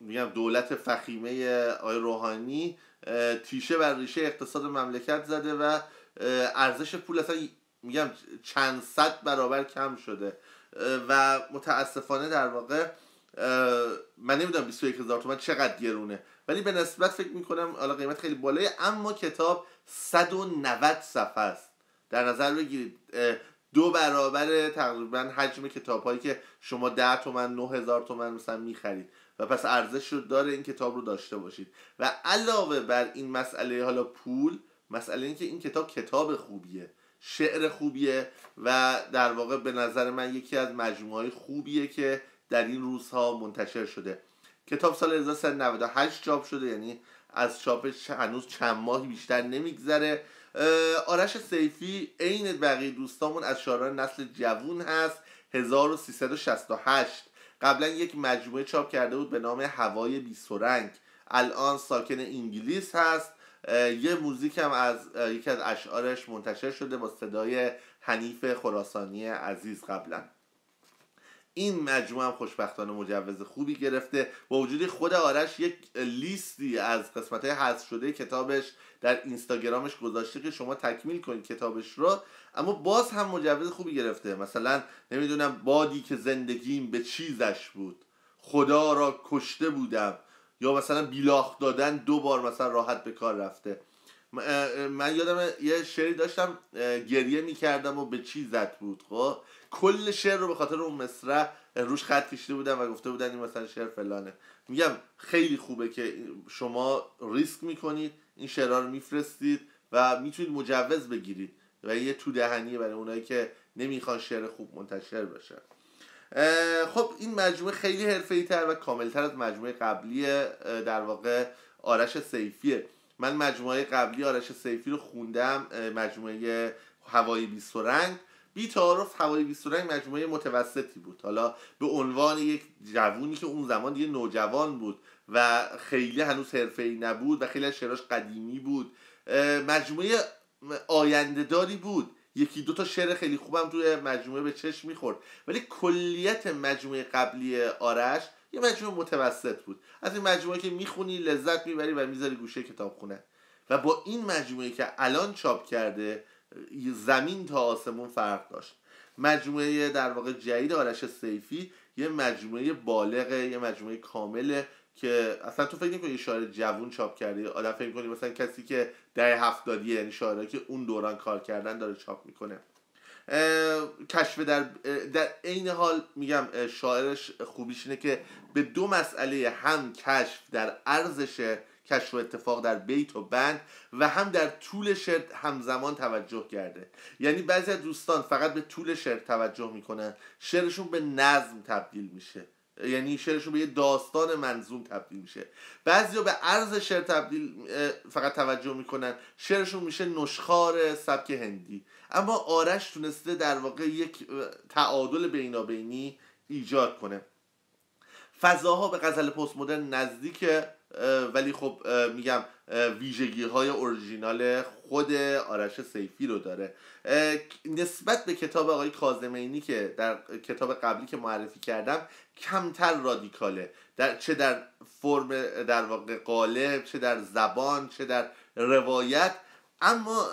میگم دولت فخیمه آی روحانی تیشه بر ریشه اقتصاد مملکت زده و ارزش پول اصلا میگم چند صد برابر کم شده و متاسفانه در واقع من نمیدونم 21 هزار تومن چقدر گرونه ولی به نسبت فکر میکنم حالا قیمت خیلی بالایه اما کتاب 190 صفحه است در نظر بگیرید دو برابر تقریبا حجم کتاب هایی که شما 10 تومن 9 هزار تومن مثلا میخرید و پس ارزش رو داره این کتاب رو داشته باشید و علاوه بر این مسئله حالا پول مسئله که این کتاب کتاب خوبیه شعر خوبیه و در واقع به نظر من یکی از مجموعه خوبیه که در این روزها منتشر شده کتاب سال 1398 چاپ شده یعنی از چاپش هنوز چند ماهی بیشتر نمیگذره آرش سیفی عین بقیه دوستامون از شاعران نسل جوون هست 1368 قبلا یک مجموعه چاپ کرده بود به نام هوای بی سرنگ الان ساکن انگلیس هست یه موزیک هم از یکی از اشعارش منتشر شده با صدای حنیف خراسانی عزیز قبلا این مجموعه هم خوشبختانه مجوز خوبی گرفته با وجودی خود آرش یک لیستی از قسمت های حذف شده کتابش در اینستاگرامش گذاشته که شما تکمیل کنید کتابش رو اما باز هم مجوز خوبی گرفته مثلا نمیدونم بادی که زندگیم به چیزش بود خدا را کشته بودم یا مثلا بیلاخ دادن دو بار مثلا راحت به کار رفته من یادم یه شعری داشتم گریه میکردم و به چی زد بود خب کل شعر رو به خاطر اون مصرع روش خط کشیده بودن و گفته بودن این مثلا شعر فلانه میگم خیلی خوبه که شما ریسک میکنید این شعرها رو میفرستید و میتونید مجوز بگیرید و یه تو دهنیه برای اونایی که نمیخوان شعر خوب منتشر بشه خب این مجموعه خیلی حرفه تر و کاملتر از مجموعه قبلی در واقع آرش سیفیه من مجموعه قبلی آرش سیفی رو خوندم مجموعه هوای بی رنگ بی تعارف هوای بی مجموعه متوسطی بود حالا به عنوان یک جوونی که اون زمان دیگه نوجوان بود و خیلی هنوز ای نبود و خیلی شراش قدیمی بود مجموعه آینده بود یکی دو تا شعر خیلی خوبم توی مجموعه به چشم میخورد ولی کلیت مجموعه قبلی آرش یه مجموعه متوسط بود از این مجموعه که میخونی لذت میبری و میذاری گوشه کتاب خونه و با این مجموعه که الان چاپ کرده زمین تا آسمون فرق داشت مجموعه در واقع جدید آرش سیفی یه مجموعه بالغه یه مجموعه کامله که اصلا تو فکر نکنی یه شاعر جوون چاپ کرده آدم فکر کنی مثلا کسی که در هفتادیه یعنی شاعرهایی که اون دوران کار کردن داره چاپ میکنه کشف در در عین حال میگم شاعرش خوبیش اینه که به دو مسئله هم کشف در ارزش کشف و اتفاق در بیت و بند و هم در طول شعر همزمان توجه کرده یعنی بعضی از دوستان فقط به طول شعر توجه میکنن شعرشون به نظم تبدیل میشه یعنی شعرشون به یه داستان منظوم تبدیل میشه بعضیا به عرض شعر تبدیل فقط توجه میکنن شعرشون میشه نشخار سبک هندی اما آرش تونسته در واقع یک تعادل بینابینی ایجاد کنه فضاها به غزل پست مدرن نزدیکه ولی خب میگم ویژگی های اورجینال خود آرش سیفی رو داره نسبت به کتاب آقای کازمینی که در کتاب قبلی که معرفی کردم کمتر رادیکاله در چه در فرم در واقع قالب چه در زبان چه در روایت اما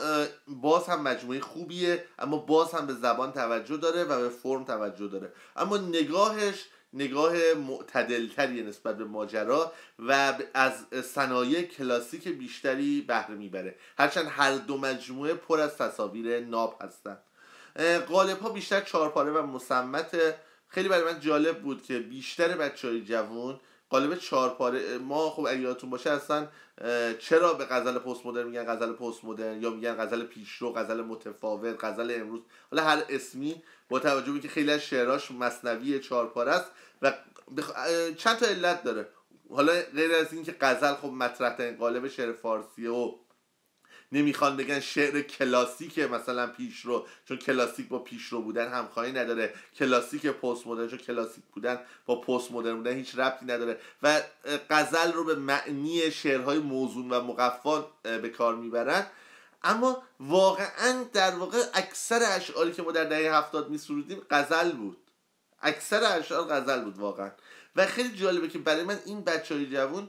باز هم مجموعه خوبیه اما باز هم به زبان توجه داره و به فرم توجه داره اما نگاهش نگاه معتدلتری نسبت به ماجرا و از صنایع کلاسیک بیشتری بهره میبره هرچند هر دو مجموعه پر از تصاویر ناب هستند قالب ها بیشتر چارپاره و مسمته خیلی برای من جالب بود که بیشتر بچه های جوان قالب چهارپاره ما خب اگه یادتون باشه اصلا چرا به غزل پست مدرن میگن غزل پست مدرن یا میگن غزل پیشرو غزل متفاوت غزل امروز حالا هر اسمی با توجه به که خیلی از شعراش مصنوی چهارپاره است و چند تا علت داره حالا غیر از اینکه غزل خب مطرح ترین قالب شعر فارسیه و نمیخوان بگن شعر کلاسیک مثلا پیشرو چون کلاسیک با پیشرو بودن همخوانی نداره کلاسیک پست مدرن چون کلاسیک بودن با پست مدرن بودن هیچ ربطی نداره و غزل رو به معنی شعرهای موزون و مقفا به کار میبرن اما واقعا در واقع اکثر اشعاری که ما در دهه هفتاد میسرودیم غزل بود اکثر اشعار غزل بود واقعا و خیلی جالبه که برای من این بچه های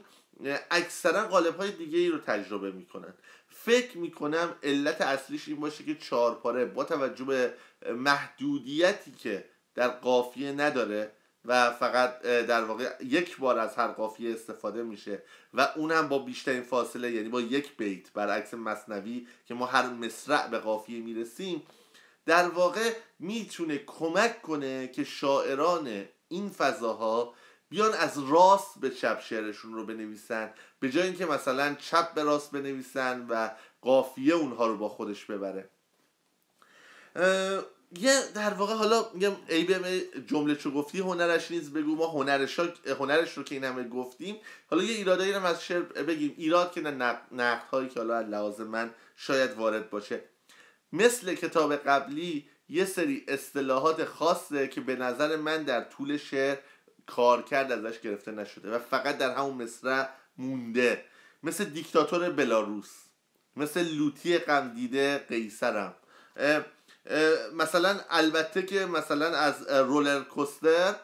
اکثرا قالب های دیگه ای رو تجربه میکنن فکر میکنم علت اصلیش این باشه که چارپاره با توجه به محدودیتی که در قافیه نداره و فقط در واقع یک بار از هر قافیه استفاده میشه و اونم با بیشترین فاصله یعنی با یک بیت برعکس مصنوی که ما هر مصرع به قافیه میرسیم در واقع میتونه کمک کنه که شاعران این فضاها بیان از راست به چپ شعرشون رو بنویسن به جای اینکه مثلا چپ به راست بنویسن و قافیه اونها رو با خودش ببره یه در واقع حالا میگم به جمله چو گفتی هنرش نیز بگو ما هنرش, هنرش رو که این همه گفتیم حالا یه ایرادایی هم از شعر بگیم ایراد که نقد هایی که حالا لحاظ من شاید وارد باشه مثل کتاب قبلی یه سری اصطلاحات خاصه که به نظر من در طول شعر کار کرد ازش گرفته نشده و فقط در همون مصره مونده مثل دیکتاتور بلاروس مثل لوتی قمدیده قیصرم مثلا البته که مثلا از رولر کوستر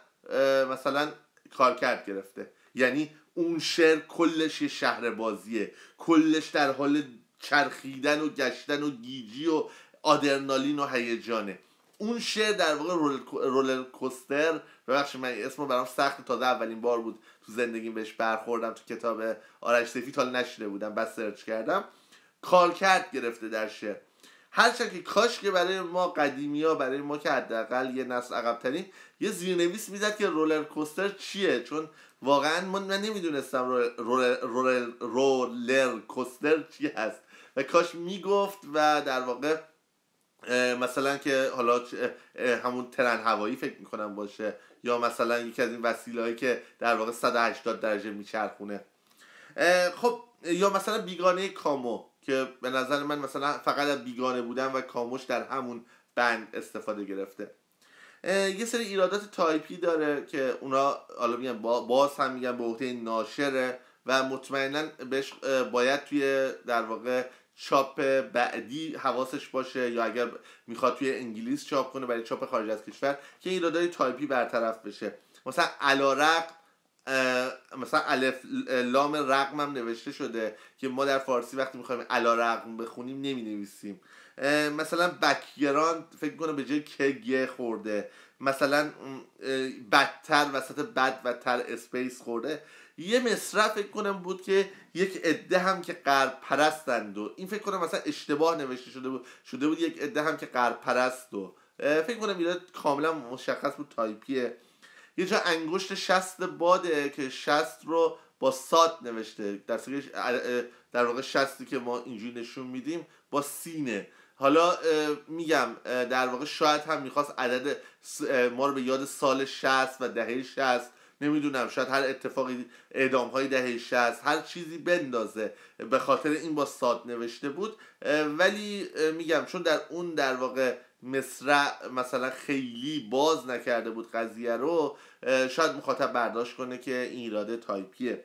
مثلا کرد گرفته یعنی اون شعر کلش یه شهر بازیه کلش در حال چرخیدن و گشتن و گیجی و آدرنالین و هیجانه اون شعر در واقع رولر کوستر ببخشید من اسمو برام سخت تازه اولین بار بود تو زندگیم بهش برخوردم تو کتاب آرش سفید حال نشیده بودم بس سرچ کردم کالکرد گرفته در شعر هرچند که کاش که برای ما قدیمی ها برای ما که حداقل یه نسل عقبترین یه زیرنویس میزد که رولر کوستر چیه چون واقعا من, نمیدونستم رولر, رولر, رولر کوستر چی هست و کاش میگفت و در واقع مثلا که حالا همون ترن هوایی فکر میکنم باشه یا مثلا یکی از این وسیله هایی که در واقع 180 درجه میچرخونه خب یا مثلا بیگانه کامو که به نظر من مثلا فقط بیگانه بودن و کاموش در همون بند استفاده گرفته یه سری ایرادات تایپی داره که اونا حالا میگن باز هم میگن به عهده ناشره و مطمئنا بهش باید توی در واقع چاپ بعدی حواسش باشه یا اگر میخواد توی انگلیس چاپ کنه برای چاپ خارج از کشور که این ایرادهای تایپی برطرف بشه مثلا علارق مثلا الف لام رقم هم نوشته شده که ما در فارسی وقتی میخوایم علا رقم بخونیم نمی نویسیم مثلا بکگراند فکر کنم به جای کگه خورده مثلا بدتر وسط بد و تر اسپیس خورده یه مصرع فکر کنم بود که یک عده هم که غرب پرستند و این فکر کنم مثلا اشتباه نوشته شده بود شده بود یک عده هم که غرب پرست و فکر کنم ایراد کاملا مشخص بود تایپیه یه جا انگشت شست باده که شست رو با سات نوشته در در واقع شستی که ما اینجوری نشون میدیم با سینه حالا میگم در واقع شاید هم میخواست عدد ما رو به یاد سال 60 و دهه 60 نمیدونم شاید هر اتفاقی اعدام های دهه 60 هر چیزی بندازه به خاطر این با ساد نوشته بود ولی میگم چون در اون در واقع مصرع مثلا خیلی باز نکرده بود قضیه رو شاید مخاطب برداشت کنه که این ایراده تایپیه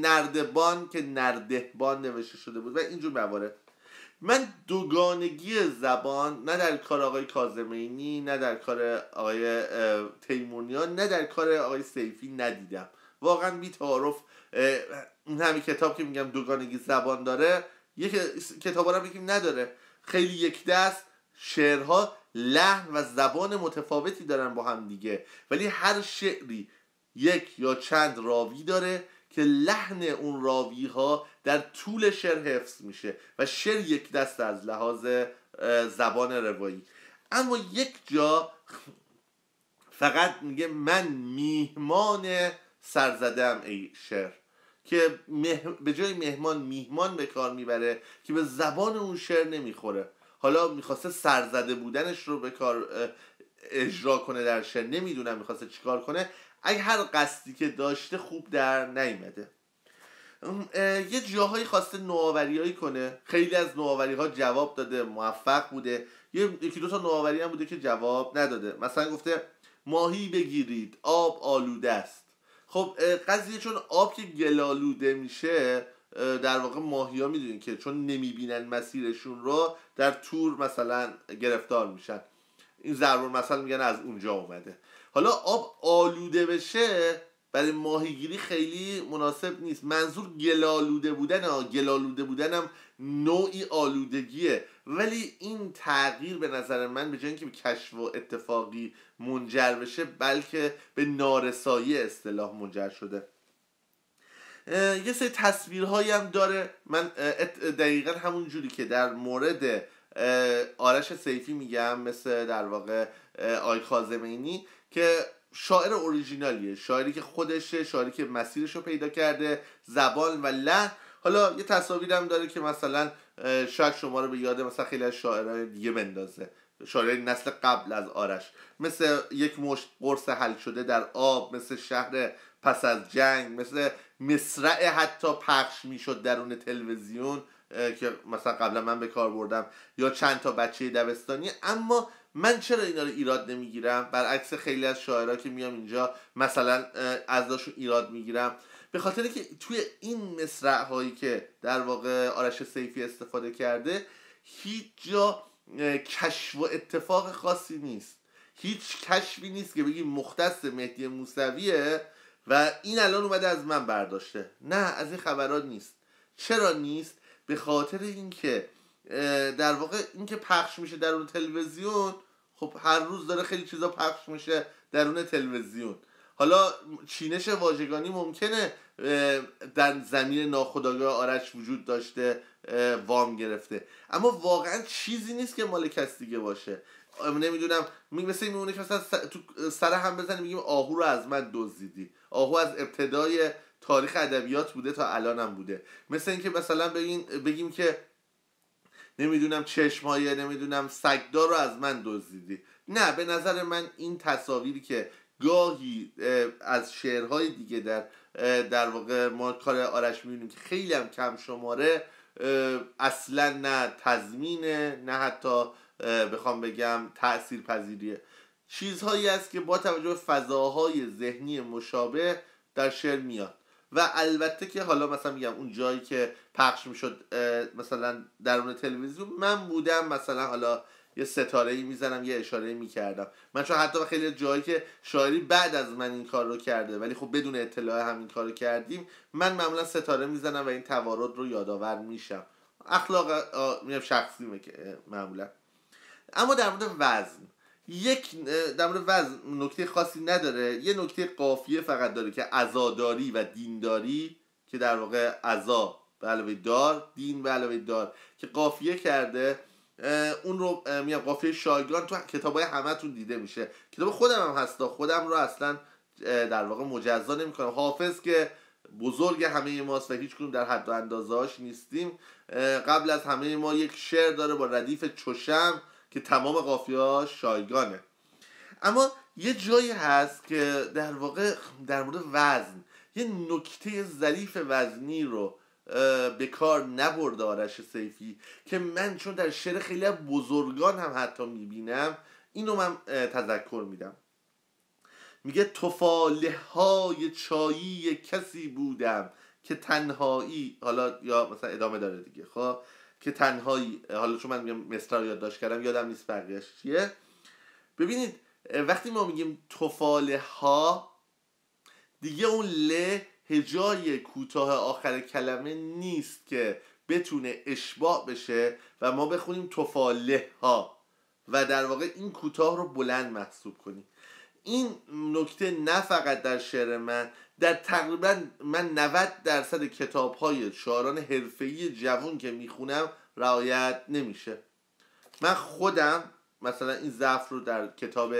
نردبان که نردهبان نوشته شده بود و اینجور موارد من دوگانگی زبان نه در کار آقای کازمینی نه در کار آقای تیمونیان نه در کار آقای سیفی ندیدم واقعا بی این همین کتاب که میگم دوگانگی زبان داره یک کتاب هم نداره خیلی یک دست شعرها لحن و زبان متفاوتی دارن با هم دیگه ولی هر شعری یک یا چند راوی داره که لحن اون راوی ها در طول شعر حفظ میشه و شعر یک دست از لحاظ زبان روایی اما یک جا فقط میگه من میهمان سرزدم ای شعر که به جای مهمان میهمان به کار میبره که به زبان اون شعر نمیخوره حالا میخواسته سرزده بودنش رو به کار اجرا کنه در شعر نمیدونم میخواسته چیکار کنه اگه هر قصدی که داشته خوب در نیمده یه جاهایی خواسته نوآوریایی کنه خیلی از نوآوری ها جواب داده موفق بوده یکی دو تا نوآوری هم بوده که جواب نداده مثلا گفته ماهی بگیرید آب آلوده است خب قضیه چون آب که گلالوده میشه در واقع ماهی ها که چون نمیبینن مسیرشون رو در تور مثلا گرفتار میشن این ضرور مثلا میگن از اونجا اومده حالا آب آلوده بشه برای ماهیگیری خیلی مناسب نیست منظور گلالوده بودن ها گلالوده بودن نوعی آلودگیه ولی این تغییر به نظر من به جای اینکه به کشف و اتفاقی منجر بشه بلکه به نارسایی اصطلاح منجر شده یه سری تصویرهایی هم داره من دقیقا همون جوری که در مورد آرش سیفی میگم مثل در واقع آی خازمینی که شاعر اوریژینالیه شاعری که خودشه شاعری که مسیرش رو پیدا کرده زبان و لحن حالا یه تصاویرم داره که مثلا شاید شما رو به یاد مثلا خیلی از شاعرهای دیگه بندازه شاعرهای نسل قبل از آرش مثل یک مشت قرص حل شده در آب مثل شهر پس از جنگ مثل مصرع حتی پخش میشد درون تلویزیون که مثلا قبلا من به کار بردم یا چند تا بچه دبستانی اما من چرا اینا رو ایراد نمیگیرم برعکس خیلی از شاعرها که میام اینجا مثلا ازشون ایراد میگیرم به خاطر که توی این مصرع هایی که در واقع آرش سیفی استفاده کرده هیچ جا کشف و اتفاق خاصی نیست هیچ کشفی نیست که بگیم مختص مهدی موسویه و این الان اومده از من برداشته نه از این خبرات نیست چرا نیست به خاطر اینکه در واقع اینکه پخش میشه در تلویزیون خب هر روز داره خیلی چیزا پخش میشه درون تلویزیون حالا چینش واژگانی ممکنه در زمین ناخداگاه آرش وجود داشته وام گرفته اما واقعا چیزی نیست که مال کس دیگه باشه نمیدونم مثل میمونه که مثلا تو سر هم بزنیم میگیم آهو رو از من دزدیدی آهو از ابتدای تاریخ ادبیات بوده تا الانم بوده مثل اینکه مثلا بگیم, بگیم که نمیدونم چشمایه نمیدونم سگدار رو از من دزدیدی نه به نظر من این تصاویری که گاهی از شعرهای دیگه در در واقع ما کار آرش میبینیم که خیلی هم کم شماره اصلا نه تضمینه نه حتی بخوام بگم تأثیر پذیریه چیزهایی است که با توجه به فضاهای ذهنی مشابه در شعر میاد و البته که حالا مثلا میگم اون جایی که پخش میشد مثلا درون تلویزیون من بودم مثلا حالا یه ستاره ای میزنم یه اشاره میکردم من چون حتی خیلی جایی که شاعری بعد از من این کار رو کرده ولی خب بدون اطلاع همین کار رو کردیم من معمولا ستاره میزنم و این توارد رو یادآور میشم اخلاق شخصیمه که معمولا اما در مورد وزن یک در مورد وزن نکته خاصی نداره یه نکته قافیه فقط داره که عزاداری و دینداری که در واقع عزا به علاوه دار دین به علاوه دار که قافیه کرده اون رو میگم قافیه شایگان تو کتابای تون دیده میشه کتاب خودم هم هستا خودم رو اصلا در واقع مجزا نمیکنم حافظ که بزرگ همه ماست و هیچ در حد و نیستیم قبل از همه ما یک شعر داره با ردیف چشم که تمام ها شایگانه اما یه جایی هست که در واقع در مورد وزن یه نکته ظریف وزنی رو به کار نبرده آرش سیفی که من چون در شعر خیلی بزرگان هم حتی میبینم اینو من تذکر میدم میگه توفاله های چایی کسی بودم که تنهایی حالا یا مثلا ادامه داره دیگه خب که تنهایی حالا چون من میگم مستر رو یادداشت کردم یادم نیست بقیهش چیه ببینید وقتی ما میگیم توفاله ها دیگه اون ل هجای کوتاه آخر کلمه نیست که بتونه اشباع بشه و ما بخونیم توفاله ها و در واقع این کوتاه رو بلند محسوب کنیم این نکته نه فقط در شعر من در تقریبا من 90 درصد کتاب های شاعران حرفه‌ای جوان که میخونم رعایت نمیشه من خودم مثلا این ضعف رو در کتاب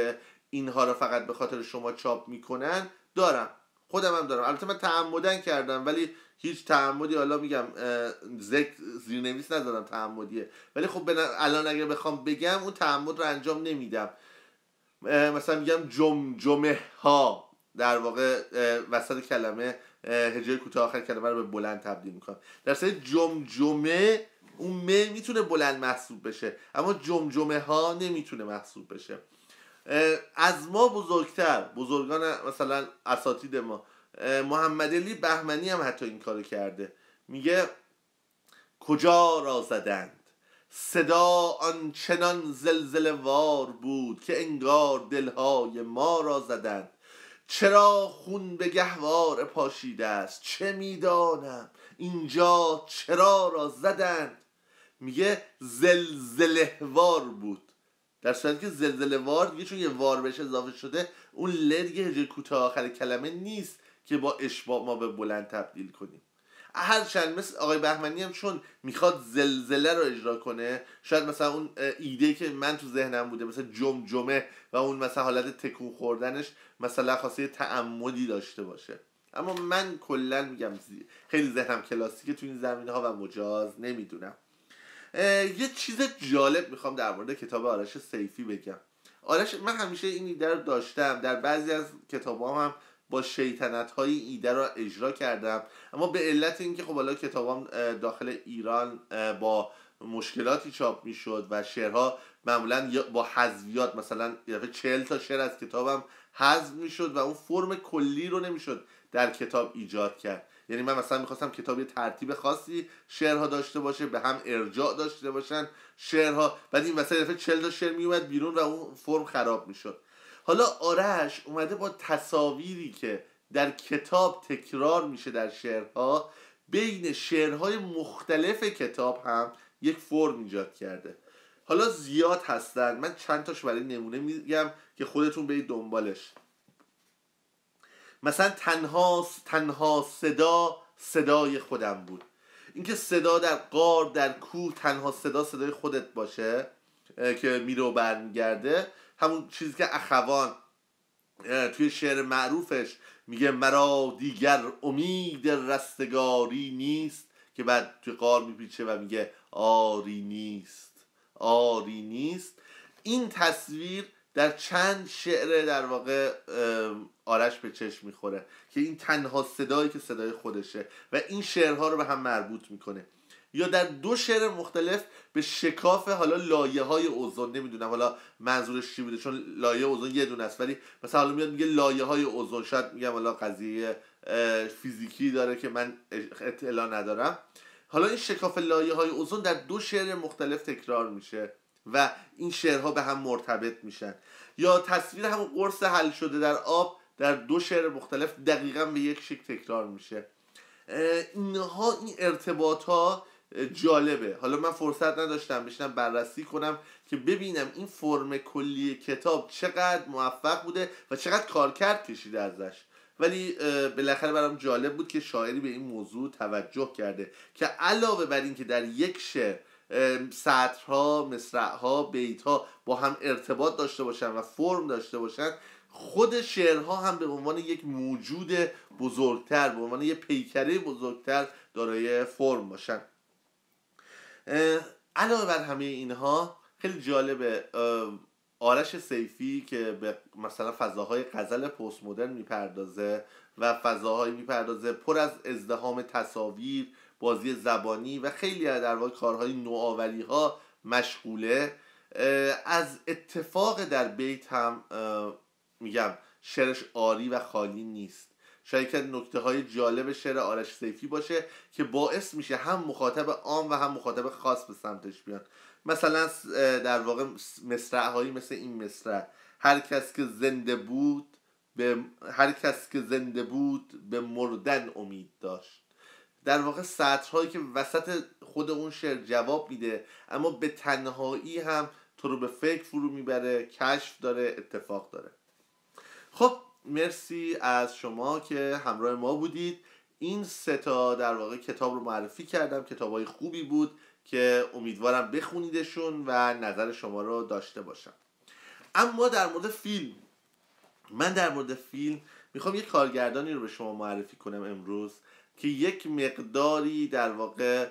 اینها رو فقط به خاطر شما چاپ میکنن دارم خودم هم دارم البته من تعمدن کردم ولی هیچ تعمدی حالا میگم زیر نویس ندارم تعمدیه ولی خب الان اگر بخوام بگم اون تعمد رو انجام نمیدم مثلا میگم جمجمه ها در واقع وسط کلمه هجای کوتاه آخر کلمه رو به بلند تبدیل میکنم در جمجمه اون م میتونه بلند محسوب بشه اما جمجمه ها نمیتونه محسوب بشه از ما بزرگتر بزرگان مثلا اساتید ما محمد علی بهمنی هم حتی این کارو کرده میگه کجا را زدند صدا چنان زلزله وار بود که انگار دلهای ما را زدند چرا خون به گهوار پاشیده است چه میدانم اینجا چرا را زدند میگه زلزلهوار بود در صورتی که زلزلهوار وار دیگه چون یه وار بهش اضافه شده اون لرگ هجه کوتاه آخر کلمه نیست که با اشتباه ما به بلند تبدیل کنیم هرچند مثل آقای بهمنی هم چون میخواد زلزله رو اجرا کنه شاید مثلا اون ایده که من تو ذهنم بوده مثلا جمجمه و اون مثلا حالت تکون خوردنش مثلا خاصه تعمدی داشته باشه اما من کلا میگم خیلی ذهنم کلاسیکه تو این زمینه ها و مجاز نمیدونم یه چیز جالب میخوام در مورد کتاب آرش سیفی بگم آرش من همیشه این ایده رو داشتم در بعضی از کتابهام هم با شیطنت های ایده را اجرا کردم اما به علت اینکه خب حالا کتابام داخل ایران با مشکلاتی چاپ میشد و شعرها معمولا با حذویات مثلا چهل تا شعر از کتابم حذف میشد و اون فرم کلی رو نمیشد در کتاب ایجاد کرد یعنی من مثلا میخواستم کتاب یه ترتیب خاصی شعرها داشته باشه به هم ارجاع داشته باشن شعرها بعد این یه دفعه تا شعر میومد بیرون و اون فرم خراب میشد حالا آرش اومده با تصاویری که در کتاب تکرار میشه در شعرها بین شعرهای مختلف کتاب هم یک فرم ایجاد کرده حالا زیاد هستن من چند تاش برای نمونه میگم که خودتون برید دنبالش مثلا تنها تنها صدا صدای خودم بود اینکه صدا در قار در کوه تنها صدا صدای خودت باشه که میره و برمیگرده همون چیزی که اخوان توی شعر معروفش میگه مرا دیگر امید رستگاری نیست که بعد توی قار میپیچه و میگه آری نیست آری نیست این تصویر در چند شعر در واقع آرش به چشم میخوره که این تنها صدایی که صدای خودشه و این شعرها رو به هم مربوط میکنه یا در دو شعر مختلف به شکاف حالا لایه های اوزون نمیدونم حالا منظورش چی بوده چون لایه اوزون یه دونه است ولی مثلا حالا میاد میگه لایه های اوزون شاید میگم حالا قضیه فیزیکی داره که من اطلاع ندارم حالا این شکاف لایه های اوزون در دو شعر مختلف تکرار میشه و این شعرها به هم مرتبط میشن یا تصویر همون قرص حل شده در آب در دو شعر مختلف دقیقا به یک شکل تکرار میشه اینها این ارتباط ها جالبه حالا من فرصت نداشتم بشینم بررسی کنم که ببینم این فرم کلی کتاب چقدر موفق بوده و چقدر کارکرد کشیده ازش ولی بالاخره برام جالب بود که شاعری به این موضوع توجه کرده که علاوه بر اینکه در یک شعر سطرها، مصرعها، بیتها با هم ارتباط داشته باشن و فرم داشته باشن خود شعرها هم به عنوان یک موجود بزرگتر به عنوان یک پیکره بزرگتر دارای فرم باشن علاوه بر همه اینها خیلی جالبه آرش سیفی که به مثلا فضاهای غزل پست مدرن میپردازه و فضاهایی میپردازه پر از ازدهام تصاویر بازی زبانی و خیلی در واقع کارهای نوآوری ها مشغوله از اتفاق در بیت هم میگم شعرش آری و خالی نیست شاید که نکته های جالب شعر آرش سیفی باشه که باعث میشه هم مخاطب عام و هم مخاطب خاص به سمتش بیان مثلا در واقع مصرع هایی مثل این مصرع هر کس که زنده بود به هر کس که زنده بود به مردن امید داشت در واقع سطرهایی که وسط خود اون شعر جواب میده اما به تنهایی هم تو رو به فکر فرو میبره کشف داره اتفاق داره خب مرسی از شما که همراه ما بودید این سه تا در واقع کتاب رو معرفی کردم کتاب های خوبی بود که امیدوارم بخونیدشون و نظر شما رو داشته باشم اما در مورد فیلم من در مورد فیلم میخوام یک کارگردانی رو به شما معرفی کنم امروز که یک مقداری در واقع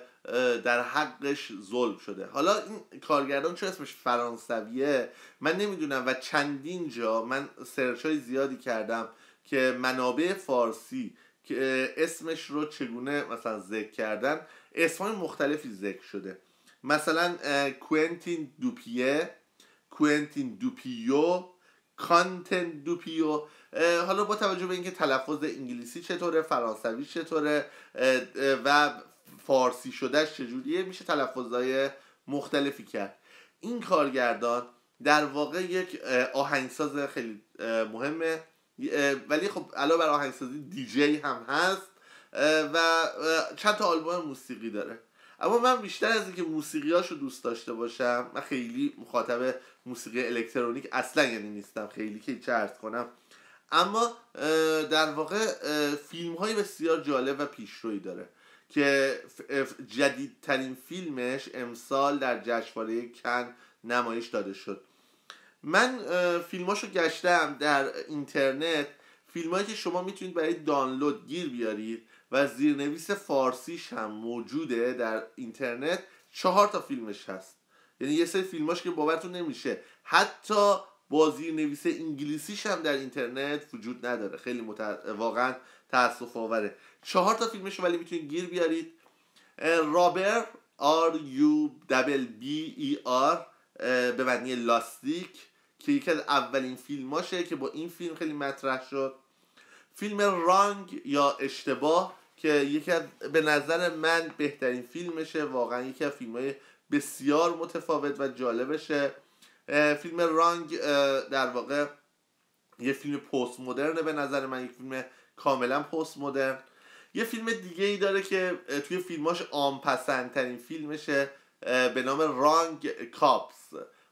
در حقش ظلم شده حالا این کارگردان چه اسمش فرانسویه من نمیدونم و چندین جا من سرچ های زیادی کردم که منابع فارسی که اسمش رو چگونه مثلا ذکر کردن اسمای مختلفی ذکر شده مثلا کوئنتین دوپیه کوئنتین دوپیو کانتن دوپیو حالا با توجه به اینکه تلفظ انگلیسی چطوره فرانسوی چطوره و فارسی شدهش چجوریه میشه تلفظهای مختلفی کرد این کارگردان در واقع یک آهنگساز خیلی مهمه ولی خب علاوه بر آهنگسازی دیجی هم هست و چند تا آلبوم موسیقی داره اما من بیشتر از اینکه موسیقی رو دوست داشته باشم من خیلی مخاطب موسیقی الکترونیک اصلا یعنی نیستم خیلی که چه کنم اما در واقع فیلم های بسیار جالب و پیشرویی داره که جدیدترین فیلمش امسال در جشنواره کن نمایش داده شد من فیلماشو گشتم در اینترنت فیلمایی که شما میتونید برای دانلود گیر بیارید و زیرنویس فارسیش هم موجوده در اینترنت چهار تا فیلمش هست یعنی یه سری فیلماش که باورتون نمیشه حتی بازی نویس انگلیسیش هم در اینترنت وجود نداره خیلی واقعا تاسف آوره چهار تا فیلمش ولی میتونید گیر بیارید رابر آر یو دبل بی ای به معنی لاستیک که یکی از اولین فیلماشه که با این فیلم خیلی مطرح شد فیلم رانگ یا اشتباه که یکی از به نظر من بهترین فیلمشه واقعا یکی از فیلمهای بسیار متفاوت و جالبشه فیلم رانگ در واقع یه فیلم پست مدرنه به نظر من یک فیلم کاملا پست مدرن یه فیلم دیگه ای داره که توی فیلماش آنپسندترین فیلمشه به نام رانگ کاپس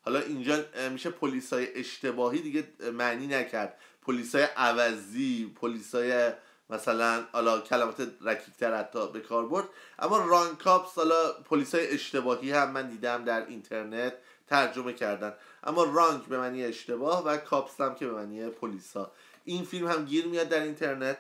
حالا اینجا میشه های اشتباهی دیگه معنی نکرد های عوضی های مثلا حالا کلمات رکیکتر حتی به کار برد اما رانگ کاپس حالا های اشتباهی هم من دیدم در اینترنت ترجمه کردن اما رانگ به معنی اشتباه و کاپس هم که به معنی پلیسا این فیلم هم گیر میاد در اینترنت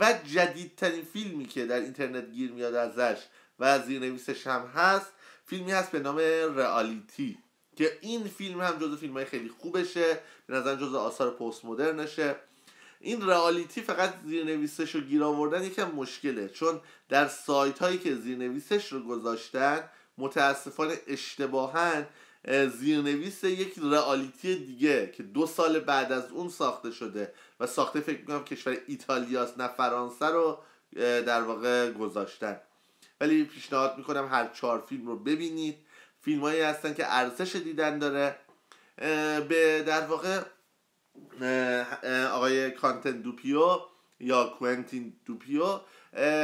و جدیدترین فیلمی که در اینترنت گیر میاد ازش و زیرنویسش هم هست فیلمی هست به نام رئالیتی که این فیلم هم جزو فیلم های خیلی خوبشه به نظر جزو آثار پست مدرنشه این رئالیتی فقط زیرنویسش رو گیر آوردن یکم مشکله چون در سایت هایی که زیرنویسش رو گذاشتن متاسفانه اشتباهن زیرنویس یک رئالیتی دیگه که دو سال بعد از اون ساخته شده و ساخته فکر میکنم کشور ایتالیاست نه فرانسه رو در واقع گذاشتن ولی پیشنهاد میکنم هر چهار فیلم رو ببینید هایی هستن که ارزش دیدن داره به در واقع آقای کانتن دوپیو یا کوینتین دوپیو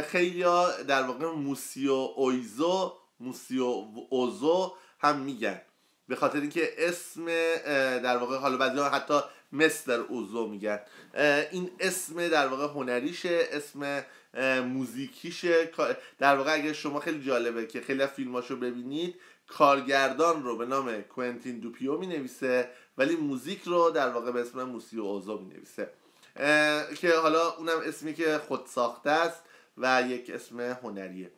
خیلی در واقع موسیو اویزو موسیو اوزو هم میگن به خاطر اینکه اسم در واقع حالا بعضی حتی مستر اوزو میگن این اسم در واقع هنریشه اسم موزیکیشه در واقع اگر شما خیلی جالبه که خیلی از فیلماشو ببینید کارگردان رو به نام کوینتین دوپیو می نویسه ولی موزیک رو در واقع به اسم موسیو اوزو می نویسه که حالا اونم اسمی که خود ساخته است و یک اسم هنریه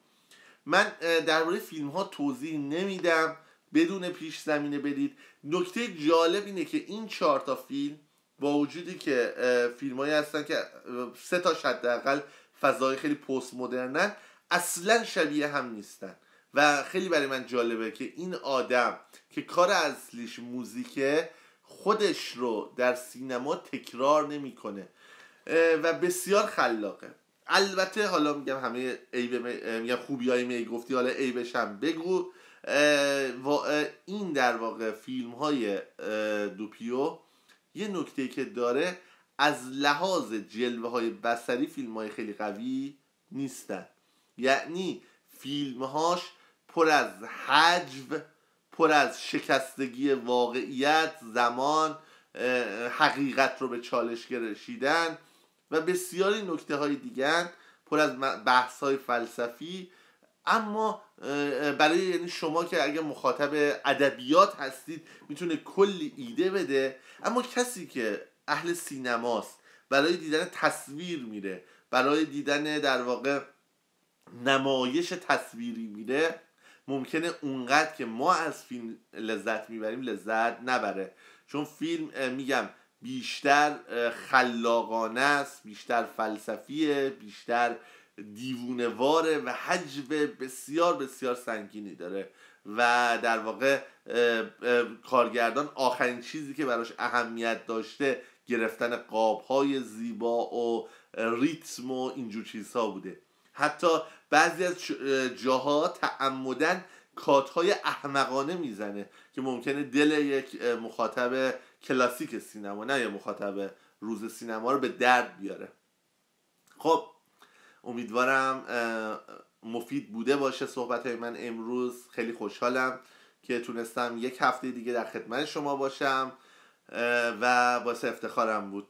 من درباره فیلم ها توضیح نمیدم بدون پیش زمینه بدید نکته جالب اینه که این چهار تا فیلم با وجودی که فیلمایی هستن که سه تا حداقل فضای خیلی پست مدرنن اصلا شبیه هم نیستن و خیلی برای من جالبه که این آدم که کار اصلیش موزیکه خودش رو در سینما تکرار نمیکنه و بسیار خلاقه البته حالا میگم همه میگم خوبی های می گفتی حالا ای بگو این در واقع فیلم های دوپیو یه نکته که داره از لحاظ جلوه های بسری فیلم های خیلی قوی نیستن یعنی فیلم هاش پر از حجب پر از شکستگی واقعیت زمان حقیقت رو به چالش کشیدن و بسیاری نکته های دیگر پر از بحث های فلسفی اما برای یعنی شما که اگر مخاطب ادبیات هستید میتونه کلی ایده بده اما کسی که اهل سینماست برای دیدن تصویر میره برای دیدن در واقع نمایش تصویری میره ممکنه اونقدر که ما از فیلم لذت میبریم لذت نبره چون فیلم میگم بیشتر خلاقانه است بیشتر فلسفیه بیشتر دیوونواره و حجم بسیار بسیار سنگینی داره و در واقع کارگردان آخرین چیزی که براش اهمیت داشته گرفتن قابهای زیبا و ریتم و اینجور چیزها بوده حتی بعضی از جاها تعمدن های احمقانه میزنه که ممکنه دل یک مخاطب کلاسیک سینما نه یا مخاطب روز سینما رو به درد بیاره خب امیدوارم مفید بوده باشه صحبت های من امروز خیلی خوشحالم که تونستم یک هفته دیگه در خدمت شما باشم و باعث افتخارم بود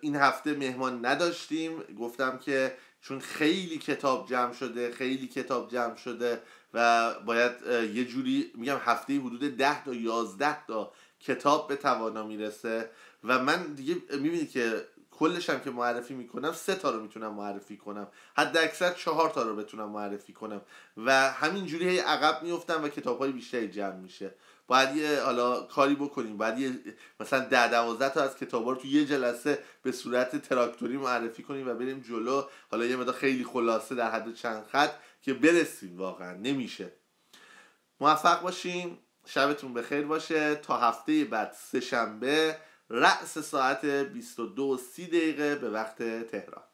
این هفته مهمان نداشتیم گفتم که چون خیلی کتاب جمع شده خیلی کتاب جمع شده و باید یه جوری میگم هفته حدود ده تا یازده تا کتاب به توانا میرسه و من دیگه میبینید که کلش هم که معرفی میکنم سه تا رو میتونم معرفی کنم حد اکثر چهار تا رو بتونم معرفی کنم و همینجوری هی عقب میفتم و کتاب های بیشتری جمع میشه باید یه حالا کاری بکنیم باید یه مثلا ده دوازده تا از کتاب رو تو یه جلسه به صورت تراکتوری معرفی کنیم و بریم جلو حالا یه مدار خیلی خلاصه در حد چند خط که برسیم واقعا نمیشه موفق باشیم شبتون بخیر باشه تا هفته بعد سه شنبه رأس ساعت 22 و دقیقه به وقت تهران